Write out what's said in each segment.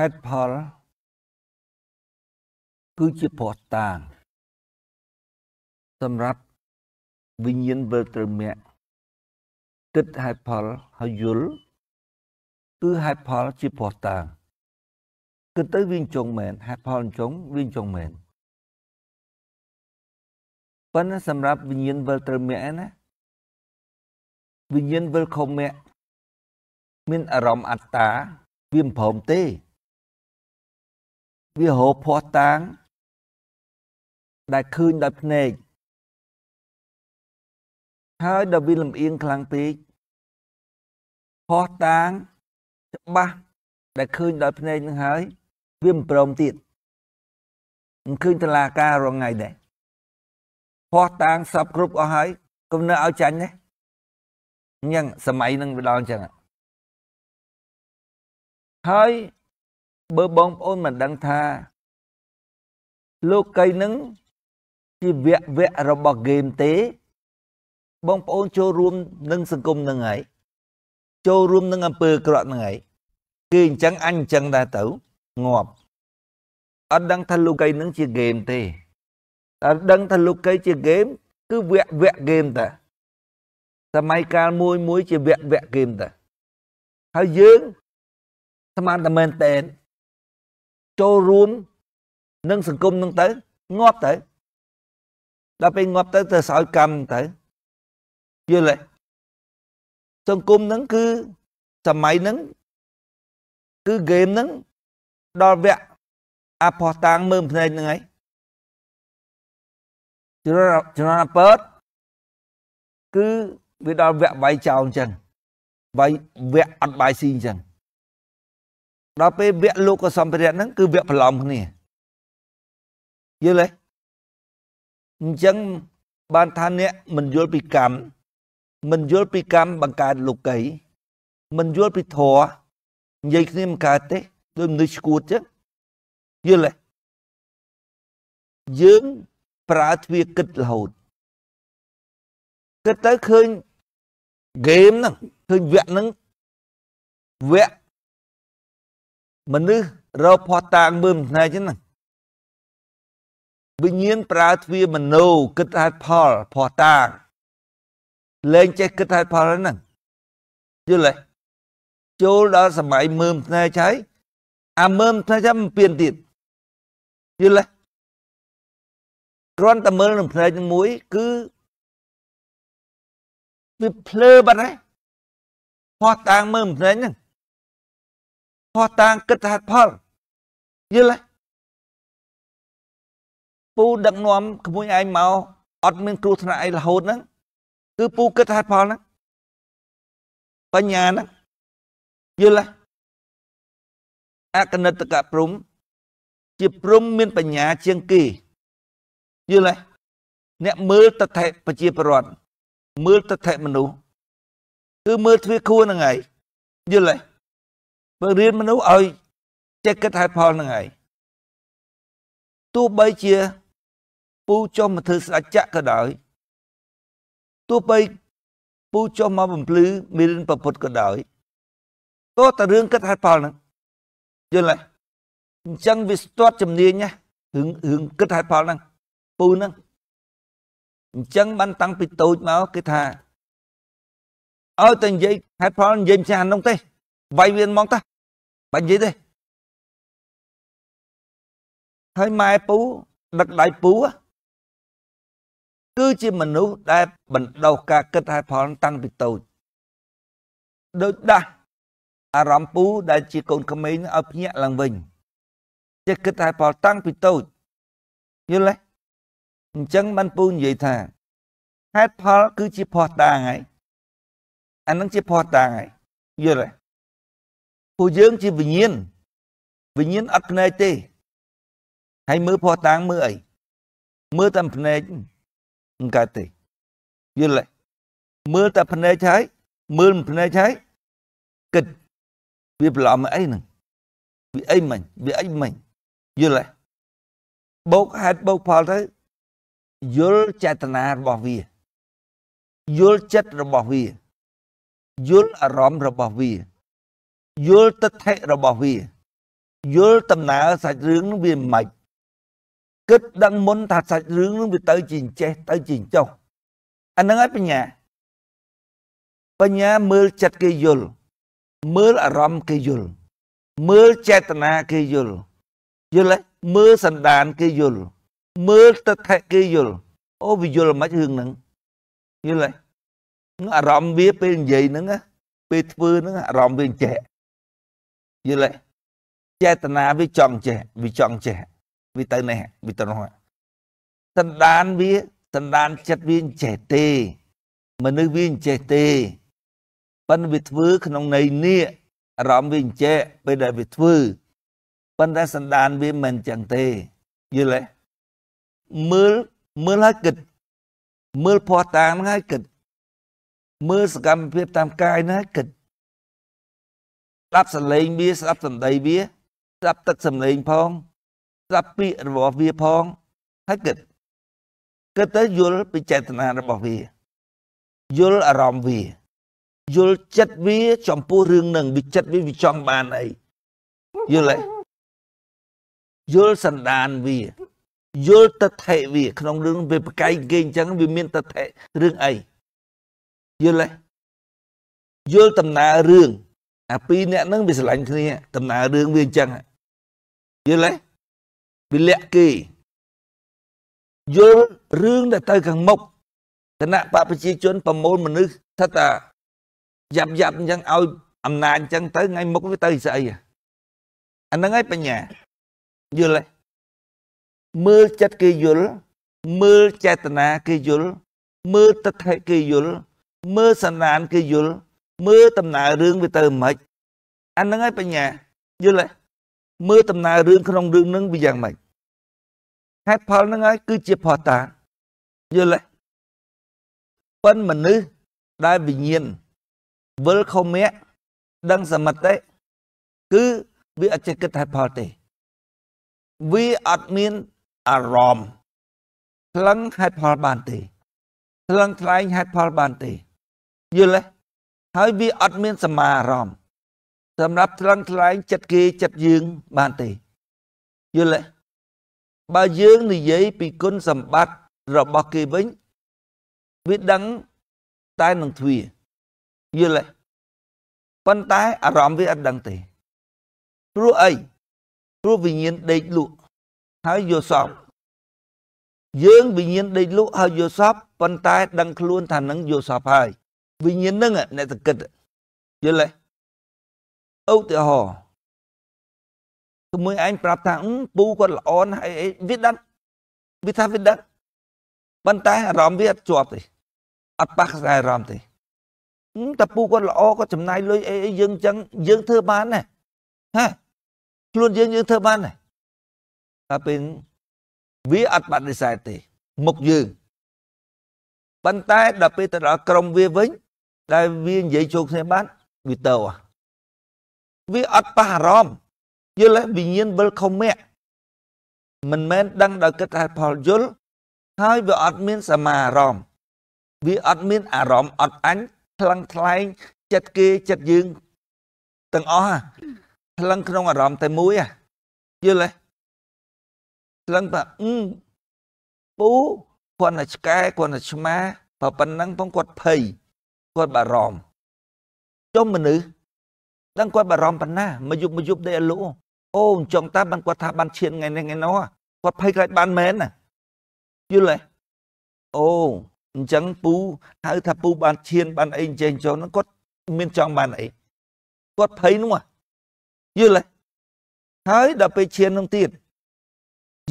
ហេតុផលគឺជាភ័ស្តុតាងសម្រាប់វិញ្ញាណវិលត្រមៈគិតហេតុផលហើយយល់គឺហេតុផលជាភ័ស្តុតាងគិតទៅវាអញ្ចឹងមែនហេតុផលអញ្ចឹងវាអញ្ចឹងមែនប៉ុន្តែសម្រាប់វិញ្ញាណវិលត្រមៈណាវិញ្ញាណវិលខមៈមានអារម្មណ៍អត្តាវាមិនព្រមទេវារោភ័ស្តុតាង ដែលឃើញដោយភ្នែកហើយដល់វាលំអៀងខ្លាំងពេកភ័ស្តុតាងច្បាស់ដែលឃើញដោយភ្នែកនឹងហើយ វាមិនព្រមទៀតមិនឃើញតឡាការរងថ្ងៃដែរភ័ស្តុតាងសពគ្រប់អស់ហើយគុំនៅឲ្យចាញ់ណាអញ្ចឹងសម័យនឹងវាដល់អញ្ចឹងហើយបើបងប្អូនមិនដឹងថាលោកីនឹងជាវគ្គវគ្គរបស់ហ្គេមទេ បងប្អូនចូលរួមនឹងសង្គមនឹងហើយចូលរួមនឹងអំពើក្រក់នឹងហើយគឺអញ្ចឹងអញអញ្ចឹងដែរទៅងាប់អត់ដឹងថាលោកីនឹងជាហ្គេមទេតែដឹងថាលោកីជាហ្គេម គឺវគ្គវគ្គហ្គេមតាសម័យកាលមួយមួយជាវគ្គវគ្គហ្គេមតាហើយយើងស្មានតែមែនតែនចូលរួមនឹងសង្គមនឹងទៅងាប់ទៅដល់ពេលងាប់ទៅទៅសោយកម្មទៅយល់ទេសង្គមនឹង គឺសម័យនឹងគឺហ្គេមនឹងដល់វគ្គអផោះតាំងមើលភ្នែកនឹងហើយជំនាន់ជំនាន់ពតគឺវាដល់វគ្គវាយចោលអញ្ចឹងវាយវគ្គអត់បាយស៊ីអញ្ចឹងដល់ពេលវគ្គលោកសម្ភារៈហ្នឹងគឺវគ្គប្រឡំគ្នាយល់ទេអញ្ចឹងបានថាអ្នកមិនយល់ពីកម្មមិនយល់ពីកម្មបង្កើតលោកី មិនយល់ពីធរនិយាយគ្នាមិនកើតទេដូចមនុស្សឈួតចឹងយល់ទេយើងប្រើទ្វាគិតរហូតគិតទៅឃើញហ្គេមហ្នឹងឃើញវគ្គហ្នឹងវគ្គមនុស្សរកផោះតាងមើលផ្នែកហ្នឹងវិញ្ញាណប្រើទ្វាមនោគិតហេតុផលផោះតាងលែងចេះគិតហេតុផលហ្នឹងយល់ទេចូលដល់សម័យមើលផ្នែកហើយអាមើលផ្នែកចាំពៀនទៀតយល់ទេគ្រាន់តែមើលនឹងផ្នែកមួយ គឺវាភ្លើបាត់ហើយផោះតាងមើលផ្នែកហ្នឹងផោះតាងគិតហេតុផលយល់ទេពូដឹកនាំក្មួយឯងមកអត់មាន គ្រោះថ្នាក់អីរហូតហ្នឹងគឺពូគិតហេតុផលហ្នឹងបញ្ញាហ្នឹងយល់ទេអកណិតកព្រំជាព្រំមានបញ្ញាជាងគេយល់ទេអ្នកមើលតថេប្រជាប្រដ្ឋមើលតថេមនុស្សគឺមើលទ្វាគួរហ្នឹងហើយយល់ទេបើរៀនមនុស្សឲ្យចេះគិតហេតុផលហ្នឹងឯងទោះបីជា ពូចុះមកធ្វើស្ដេចចក្រក៏ដោយទោះបីពូចុះមកបំភ្លឺមានប្រពុតក៏ដោយតើតរឿងគិតហេតុផលហ្នឹងយល់ទេអញ្ចឹងវាស្ទាត់ជំនាញណារឿងរឿងគិតហេតុផលហ្នឹងពូហ្នឹងអញ្ចឹងបានតាំងពីតូចមកគេថាឲ្យតែនិយាយហេតុផលនិយាយម្ចាស់ហ្នឹងទេវាយវៀនមកតា បាញ់និយាយទេហើយម៉ែពូដឹកដៃពូគឺជាមនុស្សដែលបណ្ដោះការគិតហេតុផលតាំងពីតូចដូចដាស់អារម្មណ៍ពូដែល ជាកូនក្មេងឲ្យភ្ញាក់ឡើងវិញចេះគិតហេតុផលតាំងពីតូចយល់ទេអញ្ចឹងបានពូនិយាយថាហេតុផល គឺជាភ័ស្តុតាងហើយអានឹងជាភ័ស្តុតាងហើយយល់ទេពួកយើងជាវិញ្ញាណវិញ្ញាណអត់ភ្នែកទេហើយមើលភ័ស្តុតាងមើលអីមើលតែភ្នែកមិនកើតទេយល់ទេមើលតែភ្នែកហើយមើលមិនភ្នែកហើយគិតវាប្រឡំអីហ្នឹងវាអីមិញវាអីមិញយល់ទេបោកហេតុបោកផលទៅយល់ចេតនារបស់វាយល់ចិត្តរបស់វាយល់អារម្មណ៍របស់វាយល់ទិដ្ឋិរបស់វាយល់ដំណើរសាច់រឿងនឹងវាមិនគិតដឹងមុនថាសាច់រឿងនឹងវាទៅជាចេះ ទៅជាចុះអាហ្នឹងហើយបញ្ញា បញ្ញាមើលចិត្តគេយល់មើលអារម្មណ៍គេយល់មើលចេតនាគេយល់យល់មើលសន្តាន គេយល់មើលទិដ្ឋិគេយល់អូវាយល់មិនហឹងហ្នឹងយល់ហើយអារម្មណ៍វាពេលនិយាយហ្នឹងពេលធ្វើហ្នឹងអារម្មណ៍វាចេះយល់ទេចេតនាវាចង់ចេះវាចង់ចេះវាទៅនេះវាទៅនោះសន្តានវាសន្តានចិត្តវាចេះទេ មនុស្សវាចេះទេប៉ុន្តែវាធ្វើក្នុងន័យនេះអារម្មណ៍វាចេះពេលដែលវាធ្វើប៉ុន្តែសន្តានវាមិនចឹងទេយល់ទេមើលមើលឲ្យគិត មើលភ័ស្តុតាងឲ្យគិតមើលសកម្មភាពតាមកាយណាគិតស្ដាប់សម្លេងវាស្ដាប់សម្ដីវាស្ដាប់ទឹកសម្លេងផងស្ដាប់ពាក្យរបស់វាផង ហើយគិតគិតទៅយល់ពីចេតនារបស់វាយល់អារម្មណ៍វាយល់ចិត្តវា ចំពោះរឿងនឹងវាចិត្តវាវាចង់បានអីយល់ទេយល់សន្តានវាយល់តថេវាក្នុងរឿងវាប្រកែកគេអញ្ចឹងវាមានតថេរឿងអីយល់ទេយល់ដំណើររឿងអាពីរអ្នកហ្នឹងវាស្រឡាញ់គ្នាដំណើររឿងវាអញ្ចឹងយល់ទេវាលាក់គេយល់រឿងដែលទៅខាងមុខគណៈបពាជាជនប្រមូលមនុស្សថាតាយ៉ាប់យ៉ាប់អញ្ចឹងឲ្យ អំណាចអញ្ចឹងទៅថ្ងៃមុខវាទៅស្អីអាហ្នឹងឯងបញ្ញាយល់ទេមើលចិត្តគេយល់មើលចេតនាគេយល់មើលទឹកថេគេយល់មើលសណ្ដាន គេយល់មើលដំណើររឿងវាទៅម៉េចអាហ្នឹងហើយបញ្ញាយល់ទេមើលដំណើររឿងក្នុងរឿងហ្នឹងវាយ៉ាងម៉េចហេតុផលហ្នឹងហើយគឺជាផតាយល់ទេប៉ិនមនុស្សដែលវិញ្ញាណវិលខមៈដឹងសមតិគឺវាអត់ចេះគិតហេតុផលទេវាអត់មានអារម្មណ៍ថ្លឹងហេតុផលបានទេថ្លឹងថ្លែងហេតុផលបានទេយល់ទេហើយវាអត់មានសមាអារម្មណ៍សម្រាប់ថ្លឹងថ្លែងចិត្តគេចិត្តយើងបានទេ យល់ទេបើយើងនិយាយពីគុណសម្បត្តិរបស់គេវិញវាដឹងតែនឹងទ្វាយល់ទេប៉ុន្តែអារម្មណ៍វាអត់ដឹងទេ ព្រោះអីព្រោះវិញ្ញាណដេកលក់ហើយយល់សពយើងវិញ្ញាណដេកលក់ហើយយល់សពប៉ុន្តែ ដឹងខ្លួនថានឹងយល់សពហើយវិញ្ញាណនឹងអ្នកតកិតយល់ទេឧទាហរណ៍ក្មួយឯងប្រាប់ថាពូគាត់ល្អណាស់អីអីវាដាច់វាថាវាដាច់ប៉ុន្តែអារម្មណ៍វាអត់ជាប់ទេអត់ប៉ះខ្សែអារម្មណ៍ទេតែពូគាត់ល្អគាត់ចំណាយលុយអីអីយើងចឹងយើងធ្វើបានណាហាខ្លួនយើងយើងធ្វើបានណាតែពេលវាអត់បដិសេធទេ មុខយើងប៉ុន្តែដល់ពេលទៅដល់ក្រុមវាវិញដែលវានិយាយចូលគ្នាបានវាទៅវាអត់ប៉ះអារម្មណ៍យល់ទេវិញ្ញាណវិលខុមៈមិនមែនដឹងដោយគិតហេតុផលយល់ហើយវាអត់មាន សមាអារម្មណ៍វាអត់មាន អារម្មណ៍អត់អញថ្លឹងថ្លែង ចិត្តគេចិត្តយើងទាំងអស់ថ្លឹងក្នុងអារម្មណ៍តែមួយយល់ទេថ្លឹងថាអឺពូគាត់តែឆ្កែគាត់តែឆ្មាបើប៉ុណ្ណឹងផងគាត់ភ័យគាត់បារម្ភចុះមនុស្សដឹងគាត់បារម្ភប៉ុណ្ណាមកយប់មកយប់ទេអលូអូអញ្ចឹងតើបានគាត់ថាបានឈានថ្ងៃនេះថ្ងៃនោះគាត់ភ័យខ្លាចបានមែនណាយល់ទេអូអញ្ចឹងពូហៅថាពូបានឈានបានអីអញ្ចឹងចុះហ្នឹងគាត់មានចង់បានអីគាត់ភ័យនោះយល់ទេហើយដល់ពេលឈាននឹងទៀត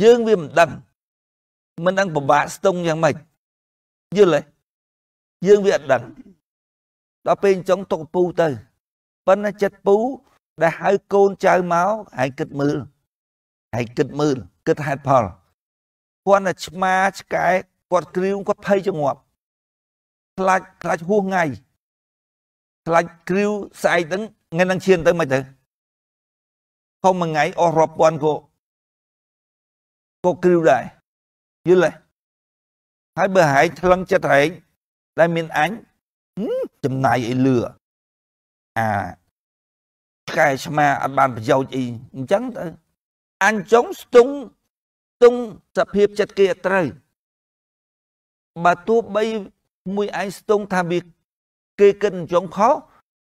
យើងវាមិនដឹងមិនដឹងពិបាកស្ទង់យ៉ាងម៉េចយល់ទេយើងវាអត់ដឹងដល់ពេលអញ្ចឹងຕົកពូទៅប៉ុន្តែចិត្តពូដែលហៅកូនចៅមកហើយគិតមើលហើយគិតមើលគិតហេតុផលគាត់តែឆ្មាឆ្កែគាត់គ្រៀវគាត់ភ័យចង្អប់ខ្លាចខ្លាចហួសថ្ងៃខ្លាចគ្រៀវស្អែកហ្នឹងថ្ងៃហ្នឹងឈានទៅមិនទៅខំមួយថ្ងៃអស់រាប់ពាន់គោគោគ្រៀវដែរយល់ទេហើយបើហែងថ្លឹងចិត្តហែងដែលមានអញចំណាយអីលឿអាឆ្កែឆ្មាអត់បានប្រយោជន៍អី អញ្ចឹងទៅអញ្ចឹងស្ទង់ស្ទង់សភាពចិត្តគេអត់ត្រូវបើទោះបីមួយឯងស្ទង់ថាវាគេគិតអញ្ចឹងខុស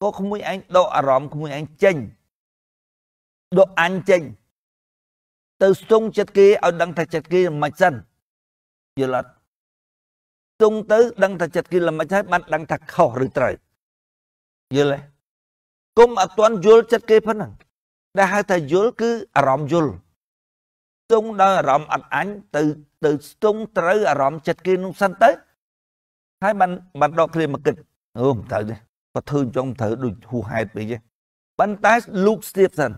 ក៏ក្មួយឯងដកអារម្មណ៍ក្មួយឯងចេញដកអញចេញ ទៅស្ទង់ចិត្តគេឲ្យដឹងថាចិត្តគេមិនសិនយល់អត់ទង់ទៅដឹងថាចិត្តគិតល្មិចហើយបានដឹងថាខុសឬត្រូវយល់ទេគុំអត់ទាន់យល់ចិត្តគេប៉ុណ្ណឹងដែលហៅថាយល់គឺអារម្មណ៍យល់ស្ទង់ដោយអារម្មណ៍អត់អញទៅទៅស្ទង់ត្រូវអារម្មណ៍ចិត្តគេនោះសិនទៅហើយបានបានដកគ្នាមកគិត អូមិនត្រូវទេបើធ្វើចង់ត្រូវដូចហួហេតុពេកទេប៉ុន្តែលូកស្ទាបសិន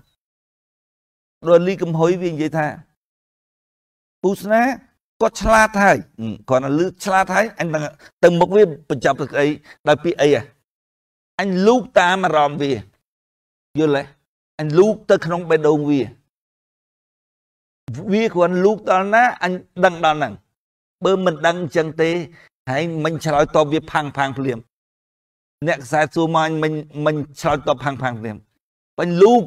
ដល់លីកំហុយវានិយាយថាពូស្នាគាត់ឆ្លាតហើយគាត់លឺឆ្លាតហើយអញនឹងទៅមុខវាបញ្ចប់ទៅអីដល់ពីអីអញលូកតាមអារម្មណ៍វាយល់ទេអញលូកទៅ ក្នុងបេះដូងវាវាគ្រាន់លូកដល់ណា អញដឹងដល់ហ្នឹងបើមិនដឹងអញ្ចឹងទេហើយមិនឆ្លើយតបវា ផាំងផាំងភ្លាម អ្នកខ្សែសួរមកមិញមិញឆ្លើយតបផាំងផាំងភ្លាមបាញ់លូប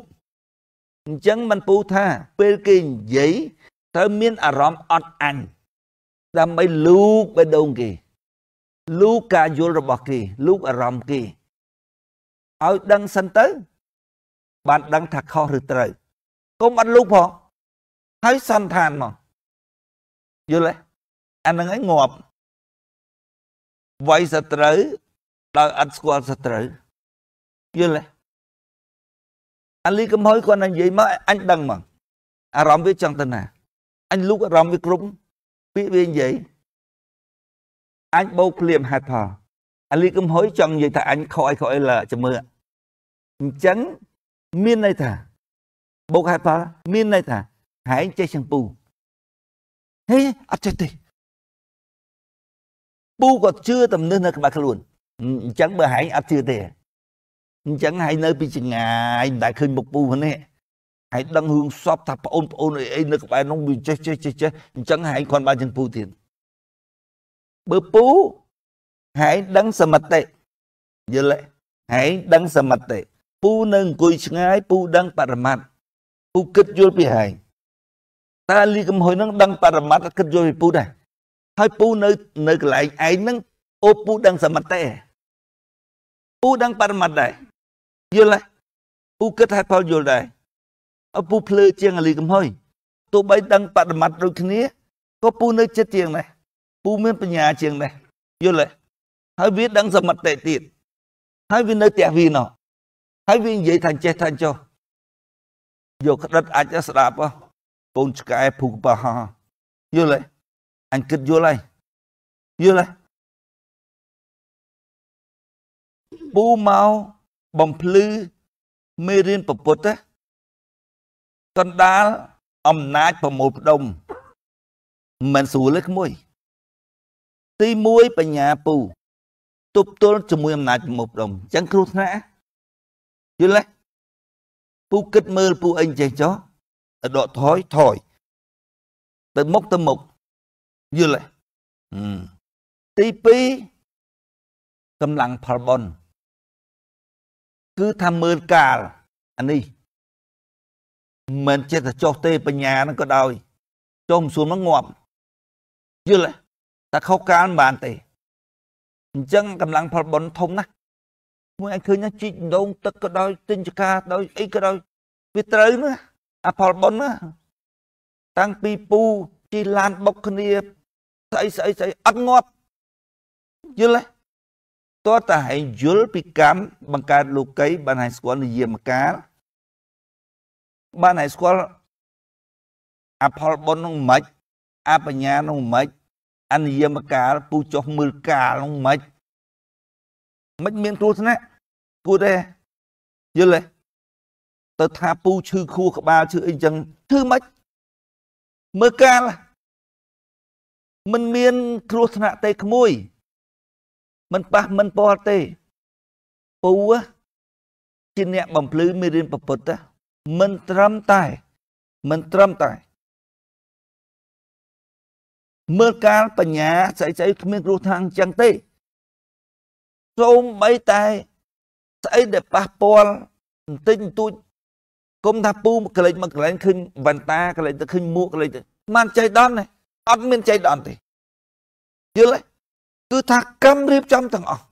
អញ្ចឹងមិនពូថាពេលគេនិយាយត្រូវមានអារម្មណ៍អត់អញដើម្បីលូកបេះដូងគេលូកការយល់របស់គេលូកអារម្មណ៍គេឲ្យដឹងសិនទៅ បានដឹងថាខុសឬត្រូវកុំអត់លូកផងហើយសន្តានមកយល់ទេអានឹងឯងងាប់វាយសត្រូវដោយអត់ស្គាល់សត្រូវយល់ទេអាលីកំហុយគាត់នឹងនិយាយមកអញដឹងមកអារម្មណ៍វាចង់ទៅណា អញលូកអារម្មណ៍វាគ្រប់ពាក្យវានិយាយអាចបោកភ្លាមហេតុផលអាលីកឹមហុយចង់និយាយថាអញខ້ອຍខ້ອຍលើជំរឿអញ្ចឹងមានន័យថាបោកហេតុផលមានន័យថាហែងចេះចង្ពូ ហេអត់ចេះទេពូក៏ជឿទំនឹះនៅក្បែរខ្លួនអញ្ចឹងបើហែងអត់ជឿទេអញ្ចឹងហែងនៅពីចង្ងាយមិនដែលឃើញមុខពូហ្នឹងឯងដឹងរឿងសពថាប្អូនប្អូនអីអីនៅក្បែរនោះវាចេះចេះចេះចេះអញ្ចឹងហែងគាត់បានជាងពូទៀតបើពូហែងដឹងសមតិយល់ទេហែងដឹងសមតិពូនៅអង្គុយឆ្ងាយ ពូដឹងបរមត្តពូគិតយល់ពីហែងតើលីកំហុយនឹងដឹងបរមត្តគិតយល់ពីពូដែរហើយពូនៅនៅកន្លែងឯងនឹងអូពូដឹងសមតិពូដឹងបរមត្តដែរយល់ទេពូគិតហេតុផលយល់ដែរឪពុកភ្លើជាងអលីកំហុយទោះបីដឹងបដិមត្តដូចគ្នាក៏ពូនៅចិត្តជាងនេះពូមានបញ្ញាជាងនេះយល់ទេហើយវាដឹងសមត្ថៈទៀត ហើយវានៅតែវាណោះ ហើយវានិយាយថាចេះថាចុះយកក្តិតអាចស្ដាប់ហ៎កូនឆ្កែភូកបោះយល់ទេអញគិតយល់ហើយយល់ទេពូមកបំភ្លឺមេរៀនពពុទ្ធណាកណ្ដាលអំណាចប្រមូលផ្ដុំមិនស្រួលទេក្មួយ ទី1បញ្ញាពូទប់ទល់ជាមួយអំណាចប្រមូលផ្ដុំអញ្ចឹងគ្រោះថ្នាក់យល់ទេពូគិតមើលពូអីចេះចោះដកថយថយទៅមុខទៅមុខយល់ទេទី2កម្លាំងផលបនគឺថាមើលកាលអានេះមិនចេះតែចុះទេបញ្ញានឹងក៏ដោយចុះមិនសួរមកងាប់យល់តែខុសកាលមិនបានទេអញ្ចឹងកម្លាំងផលបុណ្យធំណាស់មួយអាចឃើញណាជីកដងទឹកក៏ដោយទិញចការដោយអីក៏ដោយវាត្រូវណាអាផលបុណ្យណាតាំងពីពូជីឡានបុកគ្នាស្អីស្អីស្អីអត់ងាប់យល់ទេតើតាឯងយល់ពីកម្មបង្កើតលោកីបានឲ្យស្គាល់និយមកាលបានឲ្យស្គាល់អផលបុណ្យនឹងមិនអបញ្ញានឹងមិនអនិយមកាលពូចុះមើលកាលនឹងមិនមិនមានគ្រោះថ្នាក់គួរទេយល់ទេទៅថាពូឈឺខួរក្បាលឈឺអីចឹងឈឺមិនមើលកាលมันមានគ្រោះថ្នាក់ទេក្មួយมันប៉ះมันពាល់ទេ ពូ ជាអ្នកបំភ្លឺមេរៀនប្រពុតណាមិនត្រឹមតែ មិនត្រឹមតែមើលកាលបញ្ញាស្អីស្អីគ្មានគ្រោះថ្នាក់អញ្ចឹងទេ សូមបីតែ ស្អីដែលប៉ះពាល់បន្តិចបន្តួចគុំថាពូក្លែងមកក្លែងឃើញវ៉ាន់តាក្លែងទៅឃើញមួកក្លែងទៅមិនចៃដន្យទេអត់មានចៃដន្យទេយល់ទេគឺថាកម្មរៀបចំទាំងអស់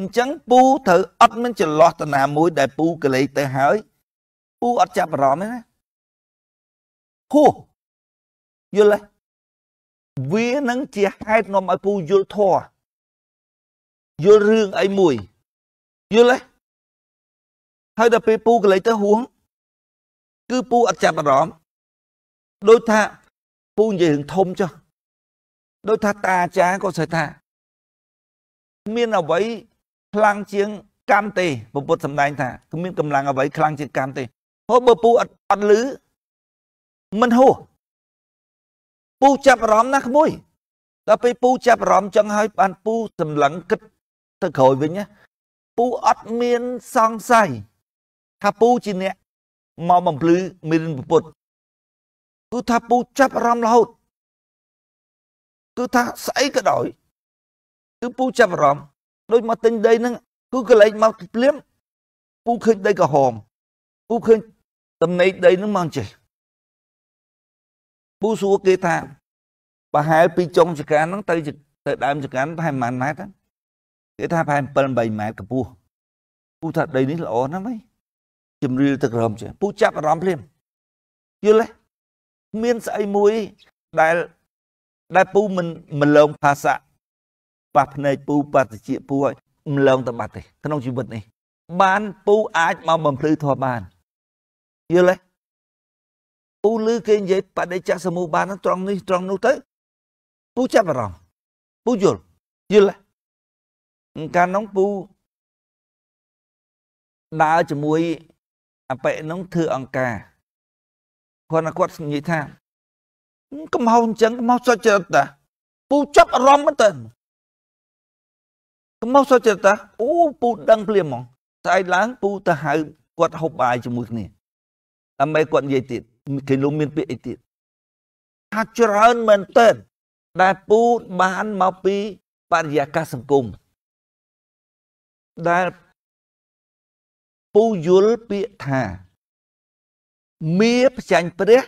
អញ្ចឹងពូត្រូវអត់មានចន្លោះតណាមួយដែលពូកលេសទៅហើយពូអត់ចាប់អារម្មណ៍ទេណាហូយល់ទេវានឹងជាហេតុនាំឲ្យពូយល់ធေါ်យល់រឿងអីមួយយល់ទេហើយដល់ពេលពូកលេសទៅហួងគឺពូអត់ចាប់អារម្មណ៍ដូចថាពូនិយាយរឿងធំចុះដូចថាតាអាចារ្យក៏ស្អីថា មានអ្វីខ្លាំងជាងកម្មទេពុទ្ធសម្ដែង ថាគ្មានកម្លាំងអ្វីខ្លាំងជាងកម្មទេហូបបើពូអត់អត់លឺមិនហួសពូចាប់អារម្មណ៍ណាក្មួយដល់ពេលពូចាប់អារម្មណ៍ចឹងហើយបានពូសម្លឹងគិតទៅក្រោយវិញណាពូអត់មានសង្ស័យថាពូជាអ្នកមកបំភ្លឺមានពុទ្ធគឺថាពូចាប់អារម្មណ៍រហូត គឺថាស្អីក៏ដោយគឺពូចាប់អារម្មណ៍ដូចមកទិញដីហ្នឹងគឺកលែងមកភ្លាមពូឃើញដីក្រហមពូឃើញតំណែងដីហ្នឹងមកចេះពូសួរគេថាប្រហែលពីចុងចកានហ្នឹងទៅទៅដើមចកានប្រហែលប៉ុន្មានម៉ែត្រគេថាប្រហែល7 8ម៉ែត្រកម្ពស់ពូថាដីនេះល្អណាស់ហីជំរាលទឹករំចេះពូចាប់អារម្មណ៍ភ្លាមយល់ទេមានស្អីមួយដែលដែលពូមិនមលងភាសាប៉ះភ្នែកពូប៉ះត្រចៀកពូឲ្យម្លងតបាត់ទេក្នុងជីវិតនេះបានពូអាចមកបំភ្លឺធម៌បានយល់ទេពូលឺគេនិយាយបដិច្ចសមូបានត្រង់នេះត្រង់នោះទៅពូចាប់អារម្មណ៍ពូយល់យល់ទេកាលនោះពូដើរជាមួយអបិនោះធ្វើអង្ការគាត់គាត់និយាយថាកំហុសអញ្ចឹងកំហុសសុចរិតតាពូចាប់អារម្មណ៍មែនតើកុំសុចរិតតាអូពូដឹងភ្លាមហ្មងស្អែកឡើងពូទៅហៅគាត់ហូបបាយជាមួយគ្នាតែម៉េចគាត់និយាយទៀតគេលោកមាន ពាក្យអីទៀតថាច្រើនមែនទែនដែលពូបានមកពីបរិយាកាសសង្គមដែលពូយល់ពាក្យថាមៀផ្ចាញ់ព្រះ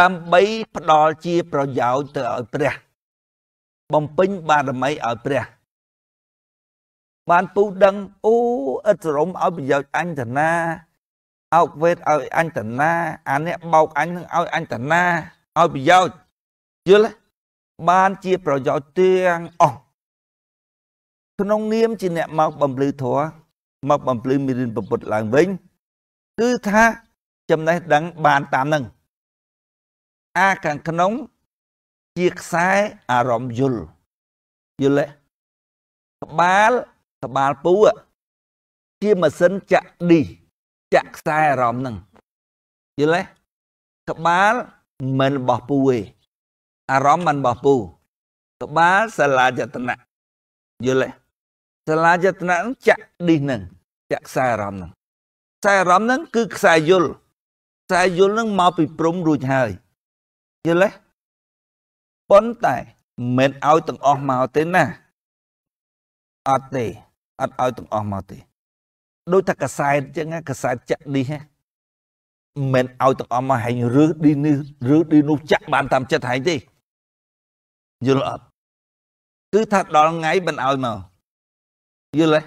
ដើម្បីផ្ដល់ជា ប្រយោជន៍ទៅឲ្យព្រះបំពេញបារមីឲ្យព្រះបានពូដឹងអូអិតសរំឲ្យប្រយោជន៍អញតាណាអោកវេតឲ្យអញតាណាអាអ្នកបោកអញនឹងឲ្យអញតាណាឲ្យប្រយោជន៍យល់បានជាប្រយោជន៍ទាំងអស់ក្នុងនាមជាអ្នកមកបំភ្លឺធัวមកបំភ្លឺមេរៀនពុទ្ធឡើងវិញគឺថាចំណេះដឹងបានតាមនឹងអាខាងក្នុងជាខ្សែអារម្មណ៍យល់យល់ទេក្បាលក្បាលពូជាម៉ាស៊ីនចាក់ឌីចាក់ខ្សែអារម្មណ៍ហ្នឹងយល់ទេក្បាលមិនរបស់ពូទេអារម្មណ៍មិនរបស់ពូក្បាលសាលាយតនៈយល់ទេសាលាយតនៈហ្នឹងចាក់ឌីហ្នឹងចាក់ខ្សែអារម្មណ៍ហ្នឹងខ្សែអារម្មណ៍ហ្នឹងគឺខ្សែយល់ខ្សែយល់ហ្នឹងមកពីព្រំរួចហើយយល់ទេប៉ុន្តែមិនឲ្យទាំងអស់មកទេណាអត់ទេអត់ឲ្យទាំងអស់មកទេដូចថាកសែតអញ្ចឹងកសែតចាក់ឌីហ៎មិនឲ្យទាំងអស់មកហែងរើឌីនេះរើឌីនោះចាក់បានតាមចិត្តហែងទេយល់អត់គឺថាដល់ថ្ងៃមិនឲ្យមកយល់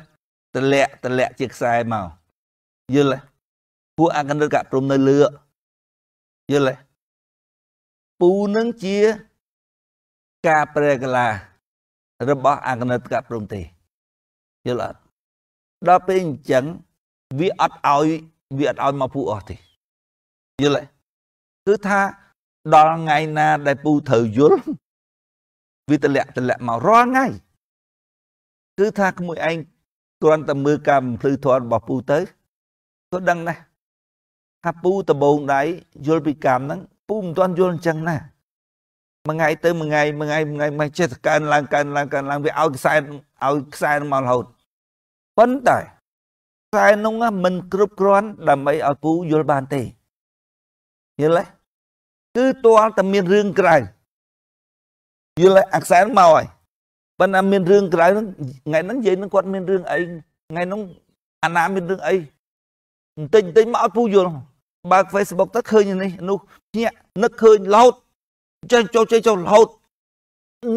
ទេតលាក់តលាក់ជាខ្សែមកយល់ទេពួកអកនិតកព្រំនៅលើយល់ទេពូនឹងជា ការប្រែកលា របស់អកនិតកព្រំទេយល់អត់ដល់ពេលអញ្ចឹងវាអត់ឲ្យវាអត់ឲ្យមកពូអស់ទេ យល់ទេគឺថាដល់ថ្ងៃណាដែលពូត្រូវយល់វាតម្លាក់តម្លាក់មករាល់ថ្ងៃ គឺថាក្មួយឯងគ្រាន់តែមើលការបំភ្លឺធម៌របស់ពូទៅក៏ដឹងណាស់ថាពូដបងដៃយល់ពីកម្មហ្នឹងពូមិនទាន់យល់អញ្ចឹងណាមួយថ្ងៃទៅមួយថ្ងៃមួយថ្ងៃមួយថ្ងៃមិនចេះតែកើនឡើងកើនឡើងកើនឡើងវាឲ្យខ្សែឲ្យខ្សែមករហូតប៉ុន្តែខ្សែនោះមិនគ្រប់គ្រាន់ដើម្បីឲ្យគូយល់បានទេយល់ទេគឺទាល់តែមានរឿងក្រៅយល់ទេអាខ្សែនោះមកហើយប៉ុន្តែមានរឿងក្រៅហ្នឹងថ្ងៃហ្នឹងនិយាយនឹងគាត់មានរឿងអីថ្ងៃហ្នឹងអាណាមានរឿងអីបន្តិចបន្តិចមកឲ្យពូយល់បើក Facebook ទៅឃើញនេះនោះភ្ញាក់នឹកឃើញលោត ចេះចូលចេះចូលលោត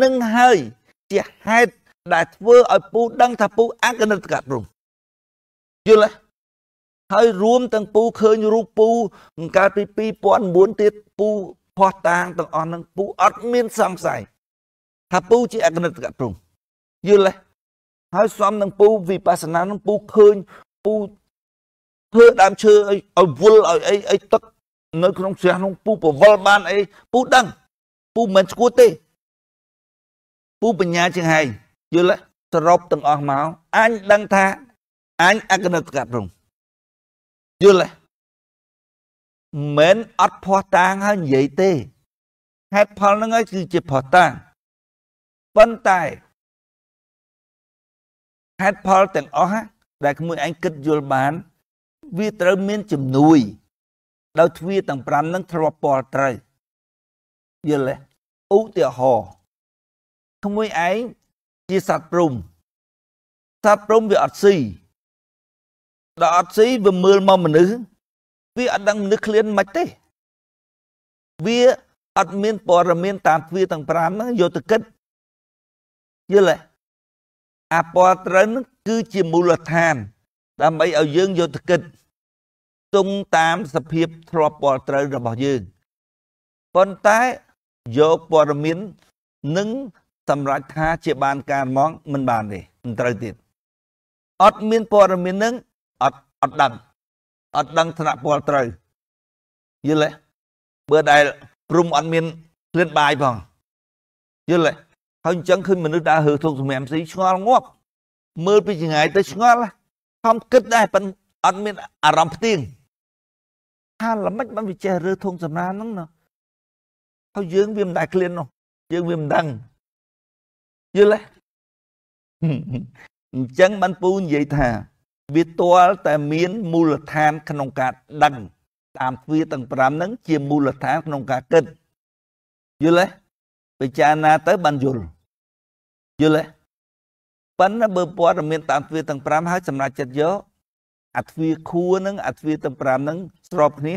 នឹងហើយជាហេតុដែលធ្វើឲ្យពូដឹងថាពូអកនិតកតរូបយល់ទេហើយរួមទាំងពូឃើញរូបពូអង្កើតពី2009ទៀតពូផោះតាងទាំងអស់ហ្នឹងពូអត់មានសង្ស័យថាពូជាអកនិតកតរូបយល់ទេហើយសំនឹងពូវិបស្សនានឹងពូឃើញពូធ្វើដើមឈើឲ្យឲ្យវល់ឲ្យអីអីទឹកនៅ ក្នុងស្រះនោះពូពវល់បានអីពូដឹង ពូមិនស្គួតទេពូបញ្ញាជាងហើយយល់សរុបទាំងអស់មកអញដឹងថាអញអកណិតកាត់រងយល់ទេមិនអត់ផោះតាងហើយនិយាយទេហេតុផលហ្នឹងហើយគឺជាផោះតាងប៉ុន្តែហេតុផលទាំងអស់ដែលក្មួយឯងគិតយល់បាន វាត្រូវមានជំនួយដោយទ្វាទាំង5ហ្នឹងធ្លាប់ពលត្រូវយល់ទេឧទាហរណ៍ក្មួយឯងជាសត្វព្រំសត្វព្រំវាអត់ស៊ីដល់អត់ស៊ីវាមើលមកមនុស្សវាអត់ដឹងមនុស្សឃ្លានមិនទេ វាអត់មានព័ត៌មានតាមទ្វាទាំង5ហ្នឹងយកទៅគិតយល់ទេអាព័ត៌ត្រូវនឹងគឺជាមូលដ្ឋានដើម្បីឲ្យយើងយកទៅគិតទុងតាមសភាពធ្លាប់ព័ត៌ត្រូវរបស់យើងប៉ុន្តែយកព័ត៌មាននឹងសម្រាប់ថាជាបាន ការមកមិនបានទេមិនត្រូវទៀតអត់មានព័ត៌មាននឹងអត់អត់ដឹងអត់ដឹងថ្នាក់ពលត្រូវយល់ទេបើដែលព្រំអត់មានក្លៀនបាយផងយល់ទេហើយអញ្ចឹងឃើញមនុស្សដើរហើធុកសម្រាប់ស្រីឆ្ងល់ងាប់មើលពីចម្ងាយ ទៅឆ្ងល់ខំគិតដែរប៉ុន្តែអត់មាន អារម្មណ៍ផ្ទៀងថាល្មិច បានវាចេះរើធុងសម្រាប់ហ្នឹងណាហើយយើងវាមិនដែលក្លៀននោះយើងវាមិនដឹងយល់ទេអញ្ចឹងបានពូនិយាយថា វាទាល់តែមានមូលដ្ឋានក្នុងការដឹងតាមទ្វាទាំង5ហ្នឹងជាមូលដ្ឋានក្នុងការគិតយល់ទេពិចារណាទៅបានយល់យល់ទេប៉ុន្តែបើព័ត៌មានតាមទ្វាទាំង5ហើយសម្រាប់ចិត្តយកអាទ្វាខួរនឹងអាទ្វាទាំង5ហ្នឹងស្របគ្នា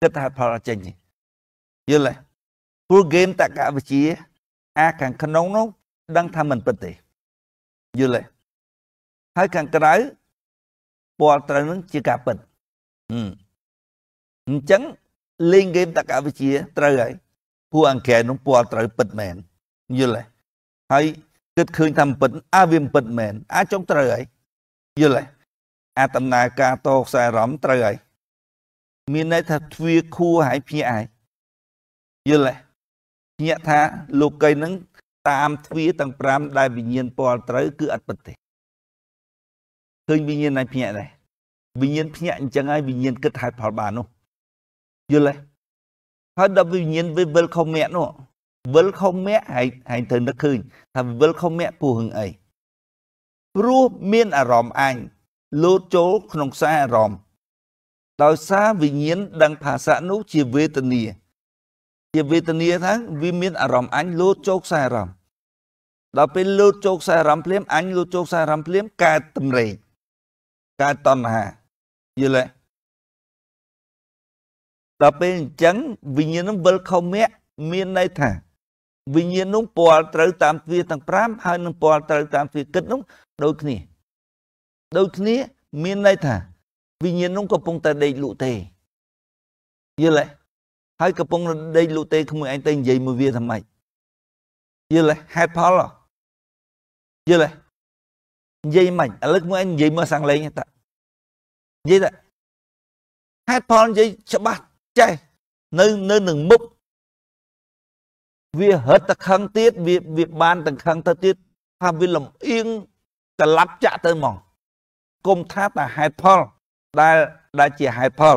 គិតថាផលអចេញយល់ទេព្រោះហ្គេមតកវិជា អាខាងក្នុងនោះដឹងថាមិនពិតទេ យល់ទេហើយខាងក្រៅពណ៌ត្រូវនឹងជាការពិតអញ្ចឹងលេងហ្គេមតកវិជាត្រូវហើយពួកអង្គែនឹងពណ៌ត្រូវពិតមែនយល់ទេហើយគិតឃើញថាមិនពិតអើវាមិនពិតមែនអាចចង់ត្រូវហើយយល់ទេអាដំណើរការតខ្សែអារម្មណ៍ត្រូវហើយមានន័យថាទ្វាខួរហើយភ្ញាក់ហើយយល់ទេភ្ញាក់ថាលោកីនឹងតាមទ្វាទាំង5ដែលវិញ្ញាណពលត្រូវគឺអត់ប្រទេសឃើញវិញ្ញាណណាភ្ញាក់ដែរវិញ្ញាណភ្ញាក់អញ្ចឹងហើយវិញ្ញាណគិតហេតុផលបាននោះយល់ទេហើយដល់វិញ្ញាណវាវិលខំមាក់នោះវិលខំមាក់ហើយហើយទៅនឹកឃើញថាវិលខំមាក់ពោះរឿងអីព្រោះមានអារម្មណ៍អញលោតចូលក្នុងខ្សែអារម្មណ៍ដោយសារវិញ្ញាណដឹងភាសានោះជាវេទនាជាវេទនាហ្នឹងវាមានអារម្មណ៍អញលោតចូលខ្សែអារម្មណ៍ដល់ពេលលោតចូលខ្សែអារម្មណ៍ភ្លាមអញលោតចូលខ្សែអារម្មណ៍ភ្លាមកើតតម្រេកកើតតណ្ហាយល់ទេដល់ពេលអញ្ចឹងវិញ្ញាណនឹងវិលខុមៈមានន័យថា វិញ្ញាណនោះពលត្រូវតាមទ្វាទាំង5ហើយនឹងពលត្រូវតាមទ្វាគិតនោះដូចគ្នាដូចគ្នា មានន័យថាវិញ្ញាណនោះកំពុងតែដេកលក់ទេយល់ទេហើយកំពុងរដេកលូទេក្មួយឯងទៅនិយាយមួយវាធ្វើម៉េចយល់ទេហេតុផលយល់ទេនិយាយមិនឥឡូវក្មួយឯងនិយាយមើលសាំងលេងតានិយាយតាហេតុផលនិយាយច្បាស់ចេះនៅនៅនឹងមុខវាហិតតខឹងទៀតវាវាបានតខឹងទៅទៀតថាវាលំអៀងក្លាប់ចាក់ទៅហ្មងគុំថាតាហេតុផលដែលដែលជាហេតុផល